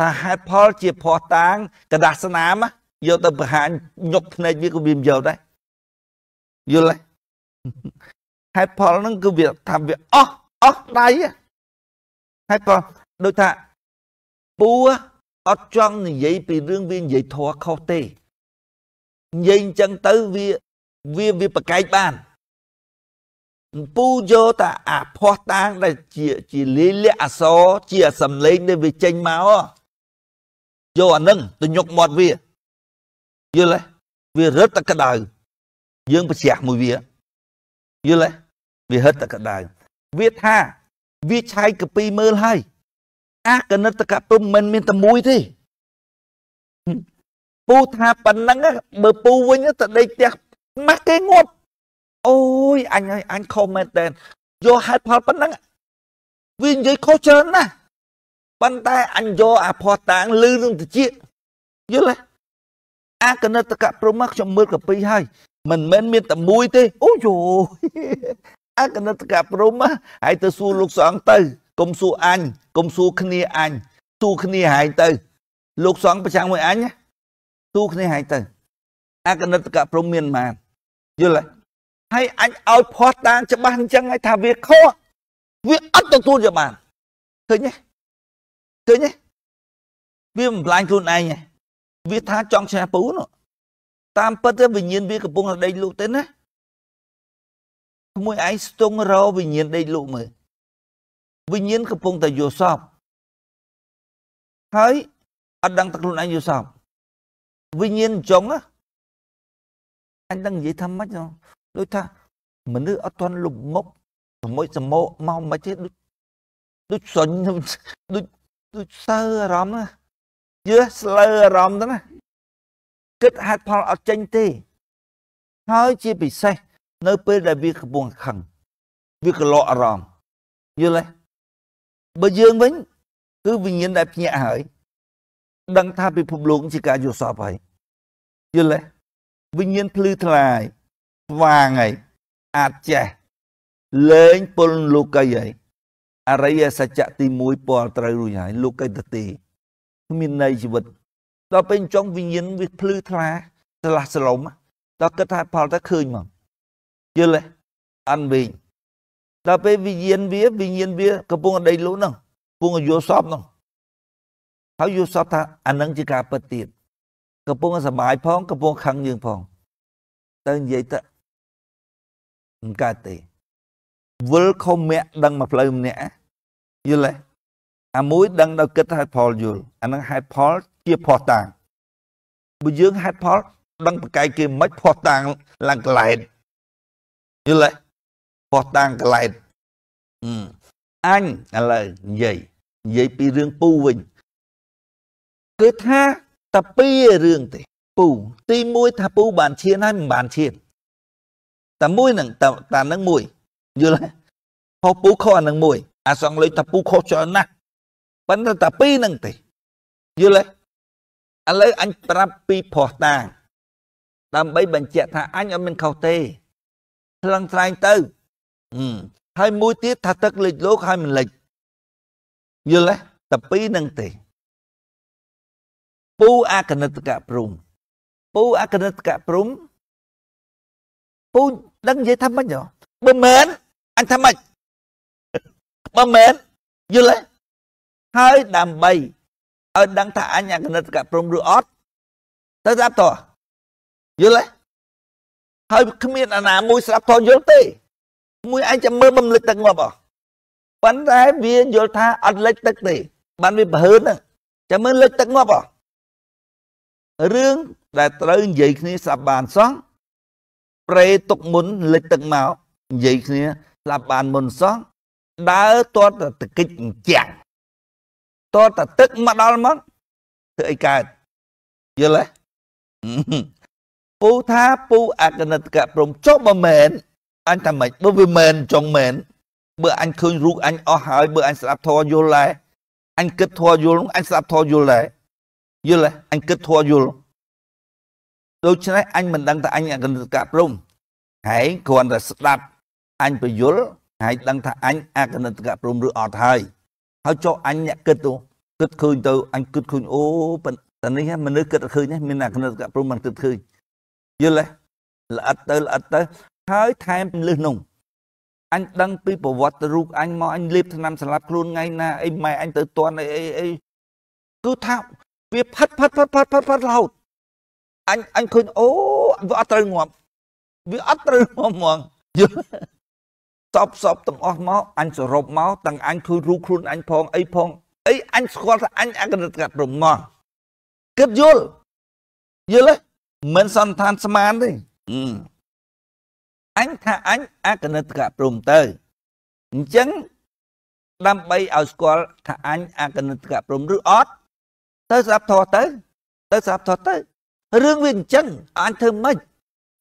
ថាហេតុផលជាភ័ស្តុតាងกระดาษស្នាមយកទៅបង្ហាញញុកភ្នែកវាក៏វាមិនយល់ដែរយល់ទេហេតុផលហ្នឹងគឺវាថាវាអស់អស់ដៃហេតុផលដូចថាពូអត់ចង់និយាយពីរឿងវានិយាយធัวខុសទេនិយាយអញ្ចឹងទៅវាវាវាប្រកែកបានពូយកតែអាភ័ស្តាងដែលជាជាលិលិអសរជាសំឡេងដែលវាចេញមកយកអានឹងទៅញុកមាត់វាយល់ទេវារឹតតែក្តៅយើងប្រជ្រះមួយវាយល់ទេវាហិតតែក្តៅវាថាវាឆែកកពីមើលហើយអាកណិតកព្រំមិន មានតែមួយទេពូថាប៉ុណ្ណឹងបើពូវិញទៅដេកផ្ទះម៉ាស់គេងប់អូយអញហើយអញខុសមែនតើយកហេតុផលប៉ុណ្ណឹងវានិយាយខុសច្រើនណាស់ប៉ុន្តែអញយកអាផោះតាងលឺនឹងតិចយល់ទេអាកណិតកៈព្រមខ្ញុំមើលកពីហើយ មិនមែនមានតែមួយទេអូយោអាកណិតកៈព្រមហើយទៅសួរលោកសង្ឃទៅកុំសួរអញកុំសួរគ្នាអញសួរគ្នាហែងទៅ លោកសង្ឃប្រចាំមួយអញសួរគ្នាហែងទៅអាកណិតកៈព្រមមានម៉ានយល់ទេហើយអញឲ្យផោះតាងច្បាស់អញ្ចឹងហើយថាវាខុសវាអត់ទទួលយកបានឃើញទេឃើញទេវាបំផ្លាញខ្លួនឯងវាថាចង់ឈ្នះពូនតាមពិតទៅវិញ្ញាណវាកំពុងតែដេកលក់ទៅណាមួយឯងស្ទង់រោវិញ្ញាណដេកលក់មើលវិញ្ញាណកំពុងតែយល់សពហើយអត់ដឹងតែខ្លួនឯងយល់សពវិញ្ញាណចង់ណាអញដឹងនិយាយថាម៉េចដូចថាមនុស្សអត់ទាន់លុបងប់សមុយសមោមកមិនទេដូចដូចសុញដូចដូចសើអារម្មណ៍ណាយឺស្លើអារម្មណ៍ទៅណាគិតហេតុផលអត់ចេញទេហើយជាពិសេស នៅពេលដែលវាកំពុងខឹងវាកលក់អារម្មណ៍យល់ទេបើយើងវិញ គឺវិញ្ញាណដែលភ្ញាក់ហើយ ដឹងថាពិភពលោកជាការយល់សប្តិហើយយល់ទេវិញ្ញាណភ្លឺថ្លាយស្វាងហើយអាចចេះលែងពលលោកីហើយអរិយសច្ចៈទី1ពលត្រូវរួចហើយលោកេតទេគ្មានន័យជីវិតដល់ពេលចង់វិញ្ញាណវាភ្លឺថ្លាឆ្លាស់សឡំដល់គិតថាផលទៅឃើញមកយល់ទេអន់វិញដល់ពេលវិញ្ញាណវាវិញ្ញាណវាកំពុងអដីលូនោះកំពុងយល់សពនោះហើយយល់សពថាអានឹងជាការពិតទៀតកំពុងសบายផងកំពុងខឹងយើងផង ទៅនិយាយទៅមិនកើតទេវិលខំមាក់ដឹងមកផ្លូវម្នាក់យល់ទេអាមួយ ដឹងដល់គិតហេតុផលយល់អានឹងហេតុផលជាផោះតាងបើយើងហេតុផលដឹង ប្រកែកគេមិនផោះតាងឡើងកលែតយល់ទេផោះតាងកលែតអញឥឡូវនិយាយនិយាយពីរឿងពូវិញ គឺថាតាពីរឿងទេពូទី1ថាពូបានឈានហើយមិនបានឈានតែមួយនឹងតានឹងមួយយល់ទេខុសពូខុសអានឹងមួយ អាសង់លេខថាពូខុសច្រើនណាស់ប៉ុន្តែតែពីរហ្នឹងទេ យល់ទេឥឡូវអញប្រាប់ពីភ័ស្តុតាងដើម្បីបញ្ជាក់ថាអញអត់មានខុសទេថ្លឹងថ្លែងទៅហើយមួយទៀតថាទឹកលិចលោកហើយមិនលិចយល់ទេតែពីរហ្នឹងទេពូអកណិតកៈព្រំពូអកណិតកៈព្រំពូដឹងនិយាយថាមិនហ៎បើមិនអញថាម៉េចបើមែនយល់ទេហើយដើម្បីឲ្យដឹងថាអញអកណិតកព្រមឬអត់ទៅស្ដាប់តោះយល់ទេហើយ គ្មានអាណាមួយស្ដាប់ធនយល់ទេ មួយឯងចាំមើលមិនលិចទឹកងាប់អោះប៉ុន្តែវាយល់ថាអត់លិចទឹកទេបានវាប្រហើនហ្នឹងចាំមើលលិចទឹកងាប់អោះរឿងដែលត្រូវនិយាយគ្នាស្ដាប់បានសោះប្រេទុកមុនលិចទឹកមកនិយាយគ្នាស្លាប់បានមុនសោះដើរទាត់តែទឹកអញ្ចាំងទាត់តែទឹកមកដល់មកធ្វើអីកើតយល់ទេពូថាពូអកណិតកព្រំចុះបើមែនអញថាម៉េចបើវាមែនចង់មែនបើអញឃើញរូបអញអស់ហើយបើអញស្ដាប់ធម៌យល់ដែរអញគិតធម៌យល់អញស្ដាប់ធម៌យល់ដែរយល់ទេអញគិតធម៌យល់ដូច្នេះអញមិនដឹងថាអញអកណិតកព្រំហើយគ្រាន់តែស្ដាប់អញពយលហើយដឹងថាអញអកណិតកព្រមឬអត់ហើយហើយចុះអញអ្នកគិតទៅគិតឃើញទៅអញគិតឃើញអូប៉ុន្តែនេះមនុស្សគិតឃើញមានអកណិតកព្រមមិនគិតឃើញយល់ទេល្អិតទៅល្អិតទៅហើយថែមលឹះនោះអញដឹងពីប្រវត្តិរូបអញមកអញលេបឆ្នាំសម្លាប់ខ្លួនថ្ងៃណាអីម៉ែអញទៅតន់អីអីអីគឺថាវាផាត់ផាត់ផាត់ផាត់ផាត់ផាត់រហូតអញអញឃើញអូវាអត់ត្រូវងាប់វាអត់ត្រូវងាប់ហ្មងយល់សពសពទាំងអស់មកអញសរុបមកទាំងអញឃើញរូបខ្លួនអញផងអីផងអីអញស្គាល់ថាអញអកណិតកប្រមកគិតយល់យល់ទេមិនសន្តានស្មានទេអញថាអញអកណិតកព្រមទៅអញ្ចឹងដើម្បីឲ្យស្គាល់ថាអញអកណិតកព្រមឬអត់ទៅស្ដាប់ធោះទៅ ទៅស្ដាប់ធោះទៅរឿងវាអញ្ចឹងអញធ្វើម៉េច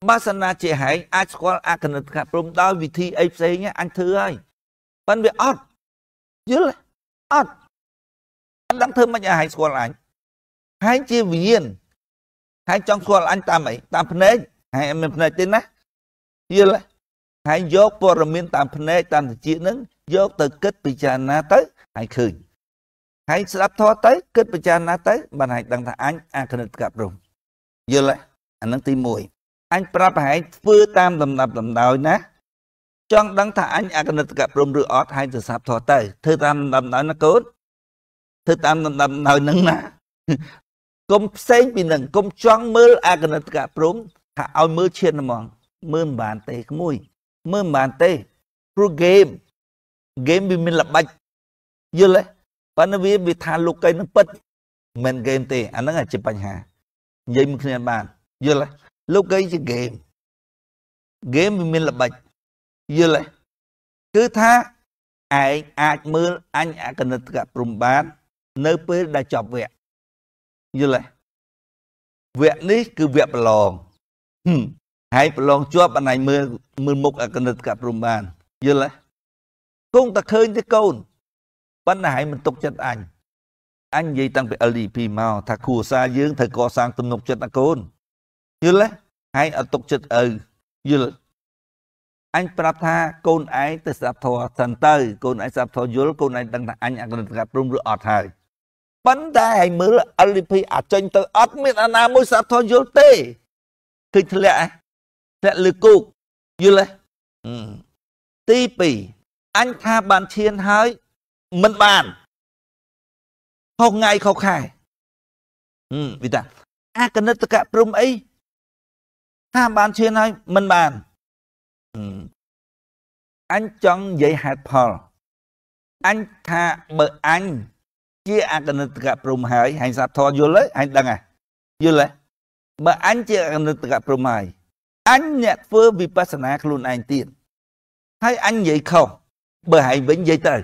បើសិនណាជាហែងអាចស្គាល់អគណិតកព្រំដោយវិធីអីផ្សេងអញធ្វើហើយប៉ិនវាអត់យល់អត់អញដឹងធ្វើមិនឲ្យហែងស្គាល់អញហែងជាវិញ្ញាណហែងចង់ស្គាល់អញតាមអីតាមភ្នែកហែងមានភ្នែកទេណាយល់ហែងយកព័ត៌មានតាមភ្នែកតាមត្រចៀកនឹងយក ទៅ គិតពិចារណាទៅហែងឃើញហែងស្ដាប់ធម៌ទៅគិតពិចារណាទៅបានហែងដឹងថាអញអគណិតកព្រំយល់អានឹងទី1អញប្រាប់ប្រហែលធ្វើតាមដំណាប់ដំដោយណា ចង់ដឹងថាអញអកណិតកព្រមឬអត់ហើយទៅសាប់ធោះទៅធ្វើតាមដំណាប់ណាកូនធ្វើតាមដំណាប់នៅនឹងណាកុំផ្សេងពីនឹងកុំចង់មើលអកណិតកព្រមថាឲ្យមើលឈានហ្មង មើលមិនបានទេក្មួយ មើលមិនបានទេព្រោះ game game វាមានល្បិចយល់ទេប៉ុន្តែវាវាថាលោកកៃនឹងពិតមិនមែន game ទេអាហ្នឹងជាបញ្ហានិយាយមិនគ្នាបានយល់ទេលោកីជាហ្គេមហ្គេមវាមានល្បិចយល់ទេគឺថាឯងអាចមើលអញអកណិតកព្រំបាន នៅពេលដែលចប់វគ្គយល់ទេវគ្គនេះ គឺវគ្គប្រឡងហឹមហើយប្រឡងជាប់អណៃមើលមើលមុខអកណិតកព្រំបានយល់ទេគង់តែឃើញទេកូនប៉ុន្តែឯងមិនទុក ចិត្តអញអញនិយាយតាំងពី LDP មកថាគ្រួសារយើងត្រូវកសាងទំនុកចិត្តណាកូនយល់ទេឯងអត់ទុកចិត្តឪយល់អញប្រាប់ថាកូនឯងទៅស្ដាប់ធម៌សិនទៅ កូនឯងស្ដាប់ធម៌យល់កូនឯងដឹងថាអញអក្រិតកាព្រមឬអត់ហើយប៉ុន្តែឯងមើល LP អាចចេញទៅអត់មានអាណាមួយស្ដាប់ធម៌យល់ទេឃើញធ្លាក់ឯងធ្លាក់លើគោកយល់ទេទី2អញថាបានឈានហើយមិនបានខុសថ្ងៃខុសខែហឹមវិតាអាកណិតកៈព្រំអីថាបានឈានហើយមិនបានអញចង់និយាយហេតុផលអញថាបើអញជាអកនិតកព្រំហើយហែងសាធរយល់ហើយអញដឹងហើយយល់ហើយបើអញជាអកនិតកព្រំហើយអញអ្នកធ្វើវិបស្សនាខ្លួនឯងទៀតហើយអញនិយាយខុសបើហែងវិញនិយាយត្រូវ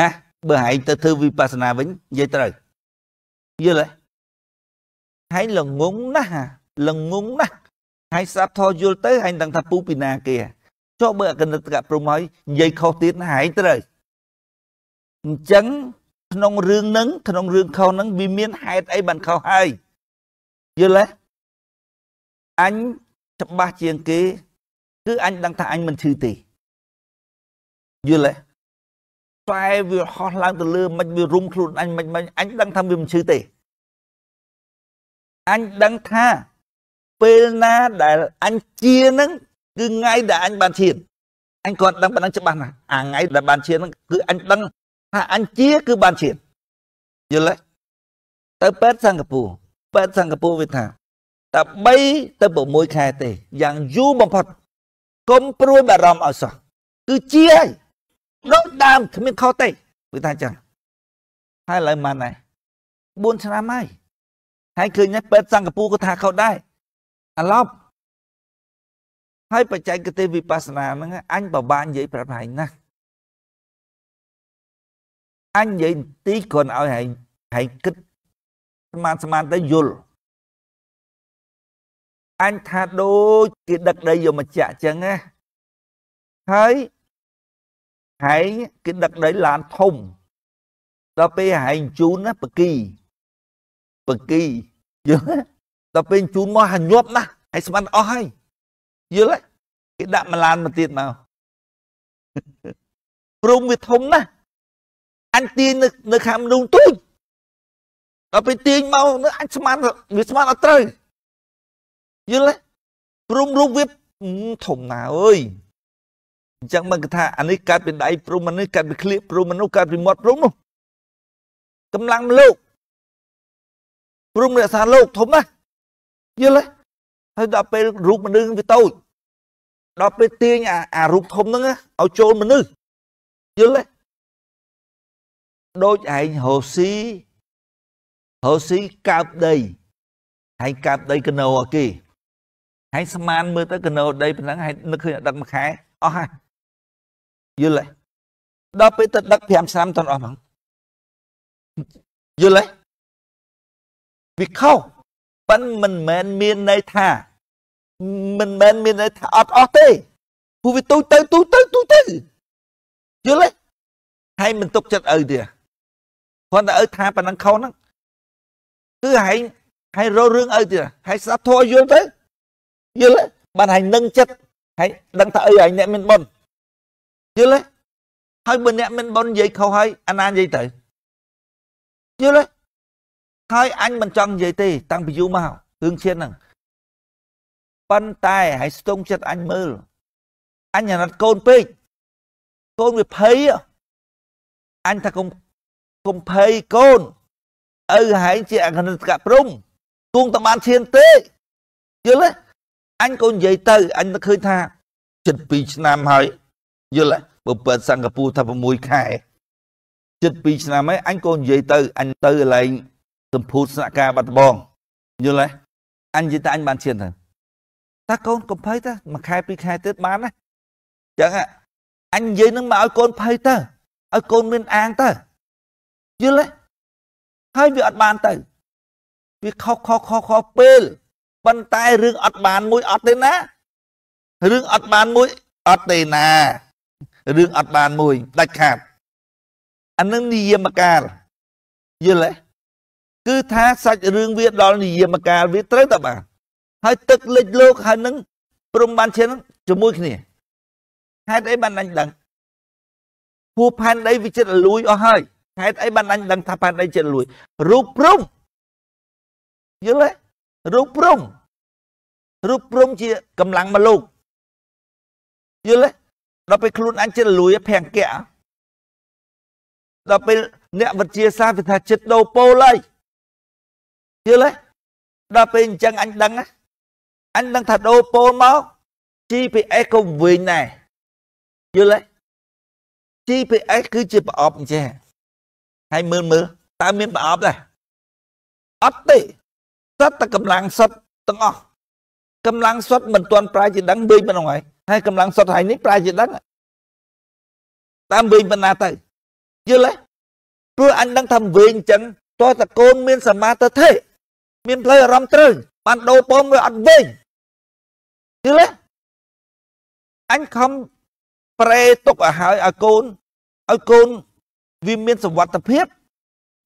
ហាបើហែងទៅធ្វើវិបស្សនាវិញនិយាយត្រូវយល់ហើយហែងល្ងងណាស់ល្ងងណាស់ហើយស្ដាប់ធរយល់ទៅហើយនឹងថាពូពីណាគេចុះបើអគណិតកព្រំហើយនិយាយខុសទៀតណាហើយត្រូវអញ្ចឹងក្នុងរឿងនឹងក្នុងរឿងខុសនឹងវាមានហេតុអីបានខុសហើយយល់ទេអញច្បាស់ជាងគេ គឺអញដឹងថាអញមិនឈឺទេយល់ទេតែវាហោះឡើងទៅលើមិនវារុំខ្លួនអញមិនមិនអញដឹងថាវាមិនឈឺទេអញដឹងថាពេលណាដែលអញជានឹងគឺថ្ងៃដែលអញបានឈានអញគាត់ដឹងប៉ុណ្ណឹងច្បាស់ណាស់អាថ្ងៃដែលបានឈានហ្នឹងគឺអញដឹងថាអញជាគឺបានឈានយល់ទេទៅពេទ្យសិង្ហបុរីពេទ្យសិង្ហបុរីវាថាតែ3ទៅ6ខែទេយ៉ាងយូរបំផុតកុំព្រួយបារម្ភឲ្យសោះគឺជាហើយដូចដើមគ្មានខុសទេវាថាចឹងហើយឥឡូវម៉ានហើយ4ឆ្នាំហើយហើយឃើញពេទ្យសិង្ហបុរីក៏ថាខុសដែរអាឡប់ហើយបច្ចេកទេសវិបស្សនាហ្នឹងអញបបានិយាយ ប្រាប់ហែងណាស់អញនិយាយទីគ្រាន់ឲ្យហែងហែងគិតស្មានស្មានទៅយល់អញថាដូចគេដឹកដីយកមកចាក់ចឹងណាហើយហែងគេដឹកដីឡានធំដល់ពេលហែងជូនណាបកីបកីយល់ដល់ពេលជូនមកហាញាប់ណាស់ហើយស្បានអស់ហើយយល់ទេគេដាក់មឡានមកទៀតមកព្រំវាធំណាស់អញទាញនៅនៅខាងមនុស្សទូចដល់ពេលទាញមកនៅអញស្មានវាស្មានអត់ត្រូវយល់ទេព្រំរូបវាធំណាស់អើយអញ្ចឹងមកថាអានេះកើតពីដៃព្រំអានេះកើតពីក្លៀកព្រំមនុស្សកើតពីមាត់ព្រំនោះកម្លាំងលោកព្រំរក្សាលោកធំណាស់យល់ទេហើយដល់ពេលរូបមនុស្សវាតូចដល់ពេលទាញអារូបធំហ្នឹងឲ្យចូលមនុស្សយល់ទេដូចឯងហូស៊ីហូស៊ីកើបដីហើយកើបដីកណោគេហើយស្មានមើលទៅកណោដីប៉ុណ្ណឹងហើយនឹកឃើញអត់ដឹកមួយខែអស់ហើយយល់ទេដល់ពេលទៅដឹក5ឆ្នាំតន់អស់ហ្នឹងយល់ទេវាខុសប៉ិនមិនមែនមានន័យថា មិនមែនមានន័យថាអត់អស់ទេព្រោះវាទូទៅទូទៅទូទៅយល់ទេហើយមិនទុកចិត្តឪទេគាត់តែឪថាប៉ណ្ណឹងខុសហ្នឹងគឺហែងហែងរករឿងឪទៀតហែងស្ដាប់ធัวយល់ទៅយល់ទេបានហែងនឹងចិត្តហែងដឹងថាអីហែងអ្នកមានបុណ្យយល់ទេហើយបើអ្នកមានបុណ្យនិយាយខុសហើយអាណានិយាយទៅយល់ទេហើយអញមិនចង់និយាយទេ តាំងពីយូរមករឿងឈានហ្នឹងប៉ុន្តែឲ្យស្ទង់ចិត្តអញមើល អញអាណិតកូនពេកកូនវាភ័យអញថាកុំកុំភ័យកូនឪហែងជាអគណិតកព្រំគង់តបានឈានទេយល់ទេអញក៏និយាយទៅអញទៅឃើញថាចិត្ត2ឆ្នាំហើយ យល់ទេបើបើសិង្ហបុរីថា6ខែចិត្ត2ឆ្នាំហើយអញក៏និយាយទៅ អញទៅកន្លែងសម្ពោធស្នាក់ការបាត់ដបងយល់ទេអញនិយាយតែអញបានឈានទៅតើកូនកំភៃតើមួយខែពីរខែទៀតបានណាចឹងអញនិយាយនឹងមកឲ្យកូនភ័យទៅឲ្យកូនមានអាងទៅយល់ទេហើយវាអត់បានទៅវាខុសខុសខុសខុសពេលប៉ុន្តែរឿងអត់បានមួយអត់ទេណារឿងអត់បានមួយអត់ទេណារឿងអត់បានមួយដាច់ខាតអានឹងនិយមកាលយល់ទេគឺថាសាច់រឿងវាដល់និយមកាលវាត្រូវតែបានហើយទឹកលិចលោកហើយនឹងព្រំបានឈិនជាមួយគ្នាហេតុអីបានអញដឹងពូផែនដីវាចិត្តលួយអស់ហើយហេតុអីបានអញដឹងថាផែនដីចិត្តលួយរូបព្រំយល់ទេរូបព្រំរូបព្រំជាកម្លាំងមកលោកយល់ទេដល់ពេលខ្លួនអញចិត្តលួយភាំងកៈដល់ពេលអ្នកវិទ្យាសាស្ត្រវាថាចិត្តដូរប៉ូលហើយយល់ទេដល់ពេលអញ្ចឹងអញដឹងអញដឹងថាដូរពោលមក GPS ក៏វិញដែរយល់ទេ GPS គឺជាប្រអប់អញ្ចឹងហើយមើលមើលតើមានប្រអប់ដែរអត់ទេសត្វតែកម្លាំងសុទ្ធទាំងអស់កម្លាំងសុទ្ធមិនទាន់ប្រើជាដឹងវិញប៉ុណ្ណឹងហើយហើយកម្លាំងសុទ្ធហើយនេះប្រើជាដឹងតាមវិញប៉ុណ្ណាទៅយល់ទេព្រោះអញដឹងថាវិញអញ្ចឹងតើតកូនមានសមាធិទេមានផ្លូវអារម្មណ៍ត្រូវបានដោបងវាអត់វិញយល់ទេអញខំប្រេទុកឲ្យហើយឲ្យកូនឲ្យកូន វាមានសវត្ថភាព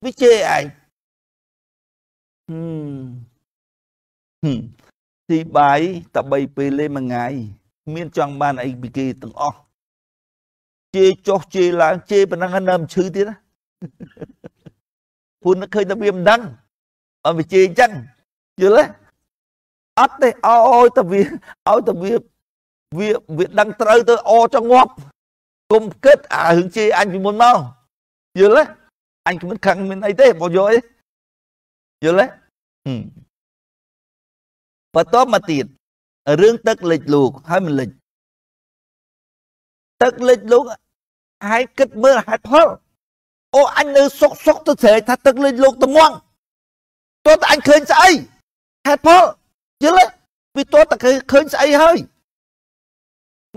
វាជេរឯងហឹមទីបាយតបី ពេលលេមួយថ្ងៃមានចង់ បានអីពីគេទាំងអស់ជេរចុះជេរឡើងជេរប៉ុណ្ណឹងហើយនៅមិនឈឺទៀតណាពួកនឹកឃើញតែវាមិនដឹងឲ្យវាជេរអញ្ចឹងយល់ទេអត់ទេឲ្យតែវាឲ្យតែវាវាវាដឹងត្រូវទៅអចងាប់កុំគិតអារឿងជេរអញពីមុនមកយល់ទេអញគ្មានខឹងមានអីទេបងយល់ទេយល់ទេបន្តមកទៀតរឿងទឹកលិចលោក ហើយមិនលិចទឹកលិចលោកហើយគិតមើលហេតុផលអូអញនៅសុកសុកទៅស្រែកថាទឹកលិចលោកត្មងតើតើអញឃើញស្អីហេតុផលយល់ពីតើតើឃើញស្អីហើយ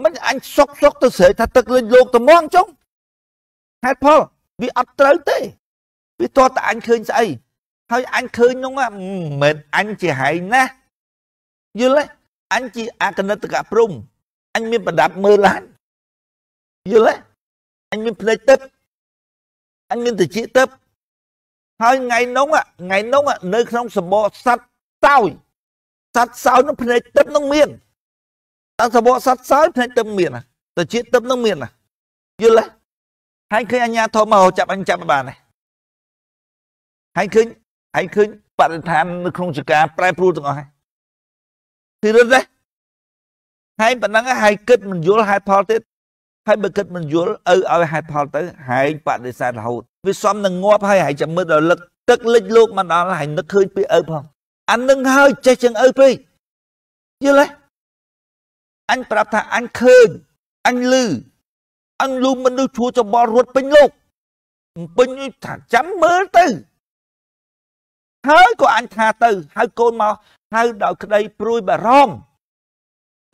មិនអញសុកសុកទៅស្រែកថាទឹកលេងលោកត្មងចុងហេតុផលវាអត់ត្រូវទេវាតើតើអញឃើញស្អីហើយអញឃើញនោះមិនមែនអញជាហែងណា យល់ទេអញជាអកណិតកព្រំអញមាន ប្រដាប់មើលឡានយល់ទេអញមានភ្នែកទឹកអញមានត្រចៀកទឹកហើយថ្ងៃនោះថ្ងៃនោះនៅ ក្នុងសម្បកសត្វសោយសត្វសោយនោះភ្នែកទឹកនឹងមានតែសម្បកសត្វសោយភ្នែកទឹកមានតែជាតិទឹកនឹងមានយល់ទេហើយឃើញអញ្ញាធមមកចាប់អញចាប់បានទេហើយឃើញហើយឃើញបរិស្ថាននៅក្នុងចការ ប្រែប្រួលទាំងអស់ពីរត់ទេហើយប៉ុណ្ណឹងហើយគិតមិនយល់ហេតុផលទេហើយបើគិតមិនយល់ឪឲ្យហេតុផលទៅហែងបដិសេធរហូតវាសំនឹងងាប់ហើយហែងចាំមើលដល់លឹកទឹកលិចលោកមិនដល់ហែងនឹកឃើញពីឪផងអានឹងហើយចេះជាងឪពេកយល់ទេអញប្រាប់ថាអញឃើញអញឮអញលូមនុស្សឈួចបល់រត់ពេញលោកពេញថាចាំមើលទៅហើយក៏អញថាទៅហើយកូនមកហៅដល់ក្តីព្រួយបារម្ភ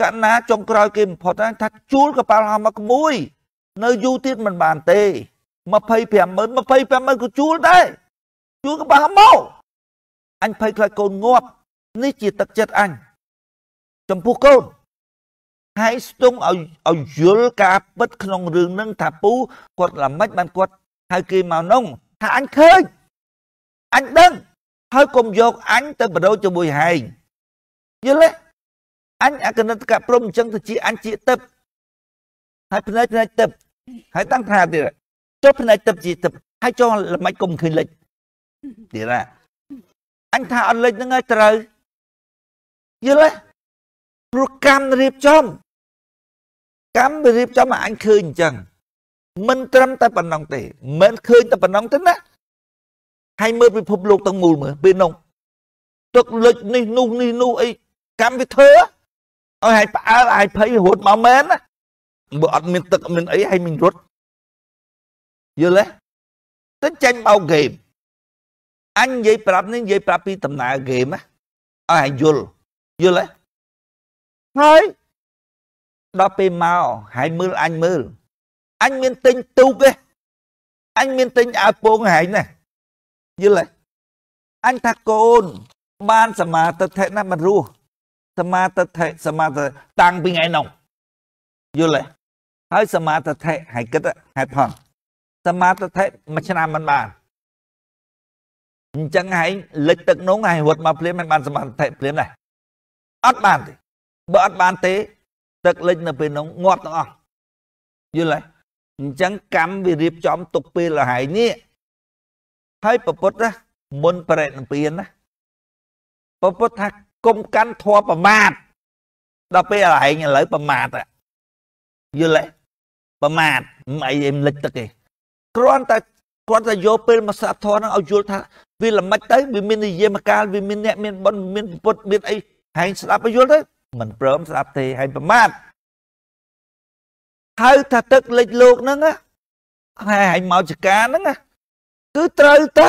ករណីចុងក្រោយគេបំផុតថាជួលកប៉ាល់ហោះមកក្មួយ នៅយូរទៀតមិនបានទេ25ម៉ឺន25ម៉ឺនក៏ជួលដែរជួលកប៉ាល់មកអញភ័យខ្លាចកូនងាប់ នេះជាទឹកចិត្តអញចំពោះកូនហើយស្ទង់ឲ្យឲ្យយល់ការ ពិតក្នុងរឿងនឹង ថាពូគាត់ល្មិចបានគាត់ហៅគេមកនោះថាអញឃើញអញដឹង ហើយកុំយកអញទៅបដូរជាមួយហែងយល់ទេអញអកណិតកព្រំអញ្ចឹងទៅជាអញជាទឹកហើយផ្នែកផ្នែកទឹកហើយតាំងថាទៀតចុះផ្នែកទឹកជាទឹកហើយចុះល្មិចកុំឃើញលិចទៀតណាអញថាអត់លិចហ្នឹងហើយត្រូវយល់ទេព្រោះកម្មរៀបចំកម្មរៀបចំឲ្យអញឃើញអញ្ចឹងមិនត្រឹមតែប៉ុណ្ណឹងទេមិនឃើញតែប៉ុណ្ណឹងទេណាហើយមើលពិភពលោកទាំងមូលមើលពេលនោះទឹកលិចនេះនោះនេះនោះអីកម្មវាធ្វើឲ្យឲ្យផ្អើលឲ្យភ័យរត់មកមែនណាបើអត់មាន ទឹកមានអីឲ្យមិញរត់យល់ទេទៅចាញ់បោកហ្គេមអញនិយាយប្រាប់នេះនិយាយប្រាប់ពីដំណើរហ្គេមណាឲ្យឲ្យយល់យល់ទេហើយដល់ពេលមកហើយមើលអញមើលអញមានទិញទូកទេអញមានទិញអាវពងហែងណាយល់ទេអញថាកូន បានសមាទិដ្ឋិណាមិនរស់សមាទិដ្ឋិសមាទិតាំងពីថ្ងៃនោះយល់ទេហើយសមាទិដ្ឋិហើយគិតហេតុផលសមាទិដ្ឋិមួយឆ្នាំមិនបានអញ្ចឹងហើយលិចទឹកនោះហើយរត់មកភ្លាមមិនបានសមាធិភ្លាមដែរអត់បានទេបើអត់បានទេទឹកលិចនៅពេលនោះងាប់ទាំងអស់យល់ហើយអញ្ចឹងកម្មវារៀបចំទុកពេលលហើយនេះហើយប្រពុតណាមុនប្រេតនិព្វានណាប្រពុតថាកុំកាន់ធัวប្រមាទដល់ពេលឯងឥឡូវប្រមាទយល់ទេប្រមាទមិនអីឯងលិចទឹកទេគ្រាន់តែគ្រាន់តែយកពេលមកសាធរហ្នឹងឲ្យយល់ថាវាល្មិចទៅវាមាននិយមកាលវាមានអ្នក មានបុណ្យមានពុទ្ធមានអីហែងស្ដាប់ឲ្យយល់ទៅមិនព្រមស្ដាប់ទេហែងប្រមាទហៅថាទឹកលិចលោកហ្នឹងហើយហែងមកចការហ្នឹងគឺត្រូវទៅ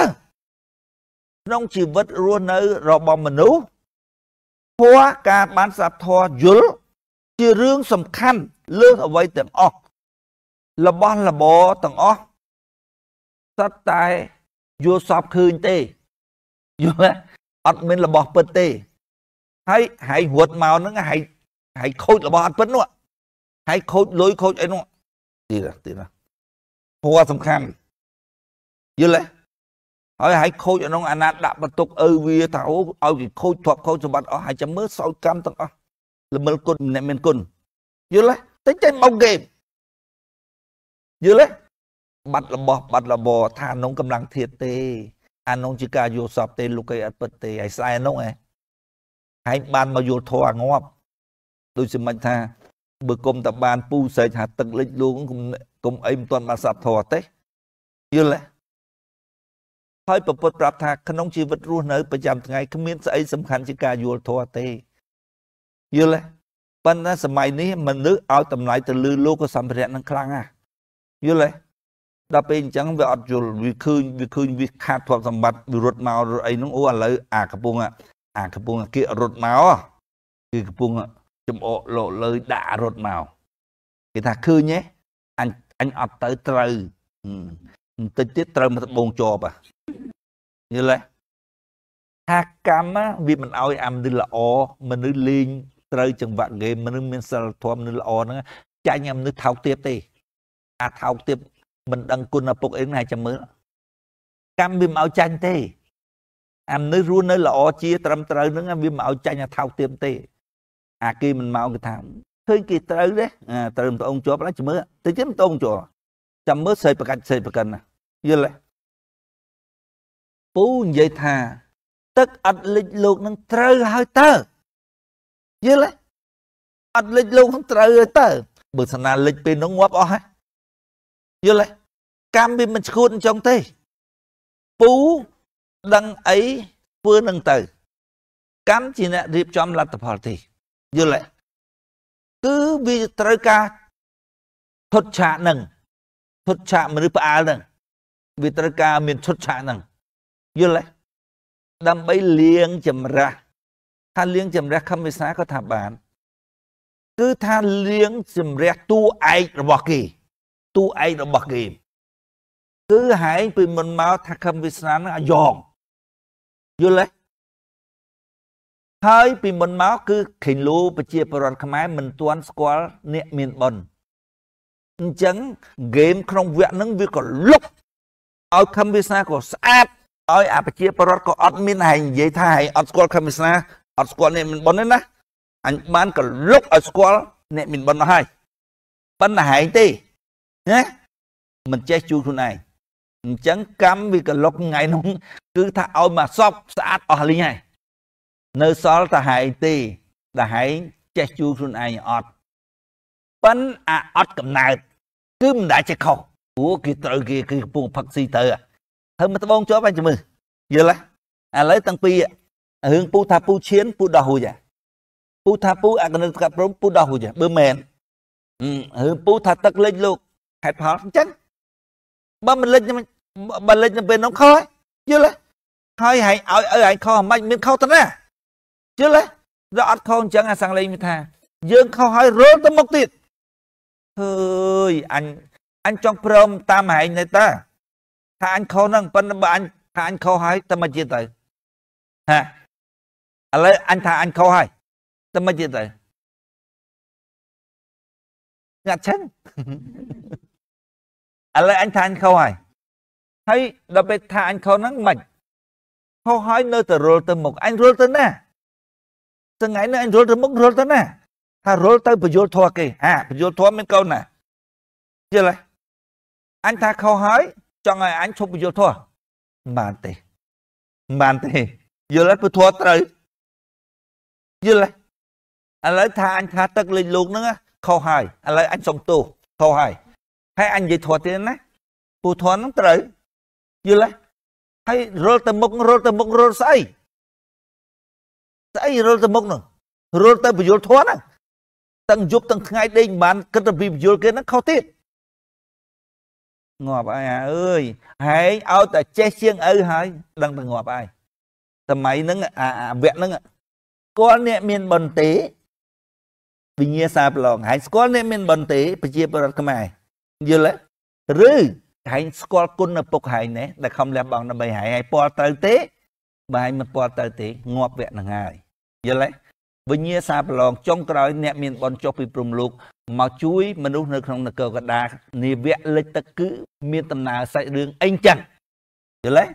ក្នុងជីវិតរស់នៅរបស់មនុស្សធម៌ការបានស្ដាប់ធម៌យល់ជារឿងសំខាន់លើសអ្វីទាំងអស់របស់របរទាំងអស់សត្វតែយល់សពឃើញទេយល់អត់មានរបស់ពិតទេហើយហែងរត់មកហ្នឹងហែងហែងខូចរបស់អត់ពិតនោះហែងខូចលុយខូចអីនោះទៀតទៀតធម៌សំខាន់យល់ទេហើយហើយខូចក្នុងអាណាដាក់បន្ទុកឪវាថាអូឲ្យគេខូចធ្លាប់ខូចសម្បត្តិអស់ហើយចាំមើលសោយកម្មទាំងអស់ល្មិលគុណម្នាក់មានគុណយល់ទេតែចេញមកគេយល់ទេបាត់របស់បាត់របរថាក្នុងកម្លាំងធៀតទេអាក្នុងជាការយល់សពទេលោកគេអត់ពិតទេហើយស្អែនោះឯងហើយបានមកយល់ធោះអាងាប់ដូចសម្មិចថាបើគុំតបានពូសេចហាទឹកលិចលួងគុំអីមិនទាន់បានសាប់ធោះទេយល់ទេហើយប្រពុតប្រាប់ថាក្នុងជីវិតរស់នៅប្រចាំថ្ងៃគ្មានស្អីសំខាន់ជាការយល់ធម៌ទេយល់ទេប៉ុន្តែសម័យនេះមនុស្សឲ្យតម្លៃទៅលើលោកសម្ភារៈនឹងខ្លាំងណាស់យល់ទេដល់ពេលអញ្ចឹងវាអត់យល់វាឃើញវាឃើញវាខាតទ្រព្យសម្បត្តិវារត់មករត់អីនោះអូឥឡូវអាកំពុងអាកំពុងគេរត់មកគឺកំពុងចំអកលោកលើដាក់រត់មកគេថាឃើញទេអញអញអត់ទៅត្រូវបន្តិចទៀតត្រូវមកត្បូងជាប់យល់ទេថាកម្មវាមិនអោយអាមនុស្សល្អមនុស្សលេងត្រូវចង្វាក់ហ្គេមមនុស្សមានសិលធម៌មនុស្សល្អហ្នឹងចាញ់អាមនុស្សថោកទាបទេអាថោកទាបមិនដឹងគុណឪពុកអីណាចាំមើលកម្មវាមិនអោយចាញ់ទេអាមនុស្សរស់នៅល្អជាត្រឹមត្រូវហ្នឹងវាមិនអោយចាញ់អាថោកទាបទេអាគេមិនមកគេថាឃើញគេត្រូវទេត្រូវម្ដងជាប់ឡើយចាំមើលតិចទៀតម្ដងជាប់ចាំមើលស្រីប្រកាច់ស្រីប្រកិនណាយល់ទេពូនិយាយថា ទឹកអត់លិចលោកនឹងត្រូវហើយតើយល់ទេអត់លិចលោកនឹងត្រូវហើយតើបើស្នាលិចពេលនោះងាប់អស់ហើយយល់ទេកម្មវាមិនឈួតអញ្ចឹងទេ ពូដឹងអីធ្វើនឹងទៅកម្មជាអ្នករៀបចំលទ្ធផលទេយល់ទេគឺវាត្រូវការឈុតឆាកនឹងឈុតឆាកមនុស្សផ្អើលនឹងវាត្រូវការមានឈុតឆាកនឹងយល់ទេដើម្បីលាងចម្រាស់ថាលាងចម្រាស់ខំវិសាក៏ថាបានគឺថាលាងចម្រាស់តួឯករបស់គេតួឯករបស់គេគឺហែងពីមុនមកថាខំវិសានឹងអាយ៉ងយល់ទេហើយពីមុនមកគឺខេងលូប្រជាពលរដ្ឋខ្មែរមិនទាន់ស្គាល់អ្នកមានបុណ្យអញ្ចឹងហ្គេមក្នុងវគ្គហ្នឹងវាក៏លុកឲ្យខំវាសនាក៏ស្អាតឲ្យអប្រជាពលរដ្ឋក៏អត់មានហើយនិយាយថាហើយអត់ស្គាល់ខេមស្នាអត់ស្គាល់អ្នកមានប៉ុនទេណាអញបានក៏លុកឲ្យស្គាល់អ្នកមានប៉ុនហើយប៉ុន្តែហែងទេណាមិនចេះជួយខ្លួនឯងអញ្ចឹង កម្មវាកលុកថ្ងៃនោះគឺថាឲ្យមកសពស្អាតអស់លីងហើយនៅសល់តែហែងទេតែហែងចេះជួយខ្លួនឯងអត់ប៉ិនអាអត់កំណើតគឺមិនដែលចេះខុសព្រោះគេត្រូវគេគឺកំពុងផឹកស៊ីទៅហ្នឹងហើយមកត្បូងជាប់ហើយជំើយល់ហ៎ឥឡូវតាំងពីរឿងពូថាពូឈៀនពូដោះរួចហ៎ពូថាពូអកណិតកាត់ព្រមពូដោះរួចហ៎បើមែនរឿងពូថាទឹកលិចលោកហេតុផលអញ្ចឹងបើមិនលិចបើលិចនៅពេលនោះខុសយល់ហ៎ហើយហែងឲ្យឲ្យហែងខុសមិនមានខុសទៅណាយល់ហ៎ដល់អត់ខុសអញ្ចឹងអាសង្លេងវាថា យើងខុសហើយរលទៅមុខទៀតអើយអញអញចង់ព្រម តាមហែងនេះតាថាអញខុសហ្នឹងប៉ុន្តែបើអញថាអញខុសហើយតែមកទៀតទៅហាឥឡូវអញថាអញខុសហើយតែមកទៀតទៅងាត់ឈឹងឥឡូវអញថាអញខុសហើយហើយដល់ពេលថាអញខុសហ្នឹងមិនខុសហើយនៅតែរុលទៅមុខអញរុលទៅណាថ្ងៃនេះអញរុលទៅមុខរុលទៅណាថារុលទៅបញ្យលធัวគេហាបញ្យលធัวមានកូនណាយល់ទេអញថាខុសហើយចង់ឲ្យអញឈប់ពយល់ធោះមិនបានទេមិនបានទេ យល់ឲ្យពធត្រូវយល់ឥឡូវថាអញថាទឹកលេខលោកហ្នឹងខុសហើយឥឡូវអញសុំទោសខុសហើយហើយអញនិយាយធោះទៀតណាពធហ្នឹងត្រូវយល់ហើយរលទៅមុខរលទៅមុខរលស្អីស្អីរលទៅមុខហ្នឹងរលទៅពយល់ធោះហ្នឹងទាំងយប់ទាំងថ្ងៃដេកមិនបានគិតទៅពីពយល់គេហ្នឹងខុសទៀតងាប់ហើយអាអើយហែងឲ្យតែចេះជាងឪហើយដឹងតែងាប់ហើយសម័យហ្នឹងអាវៈហ្នឹងគាត់អ្នកមានបុណ្យទេវិញ្ញាសាប្រឡងហែងស្គាល់អ្នកមានបុណ្យទេប្រជាប្រដ្ឋខ្មែរយល់ទេឬហែងស្គាល់គុណឪពុកហែងណែដែលខំលះបង់ដើម្បីហែងហើយពលត្រូវទេបើហែងមិនពលត្រូវទេ ងាប់វៈហ្នឹងហើយយល់ទេវិញ្ញាសាប្រឡងចុងក្រោយអ្នកមានបុណ្យចុះពីព្រំលោកមកជួយមនុស្សនៅក្នុងនគរកដានាវៈលិចទឹកគឺមានដំណើរសាច់រឿងអីចឹងយល់ទេ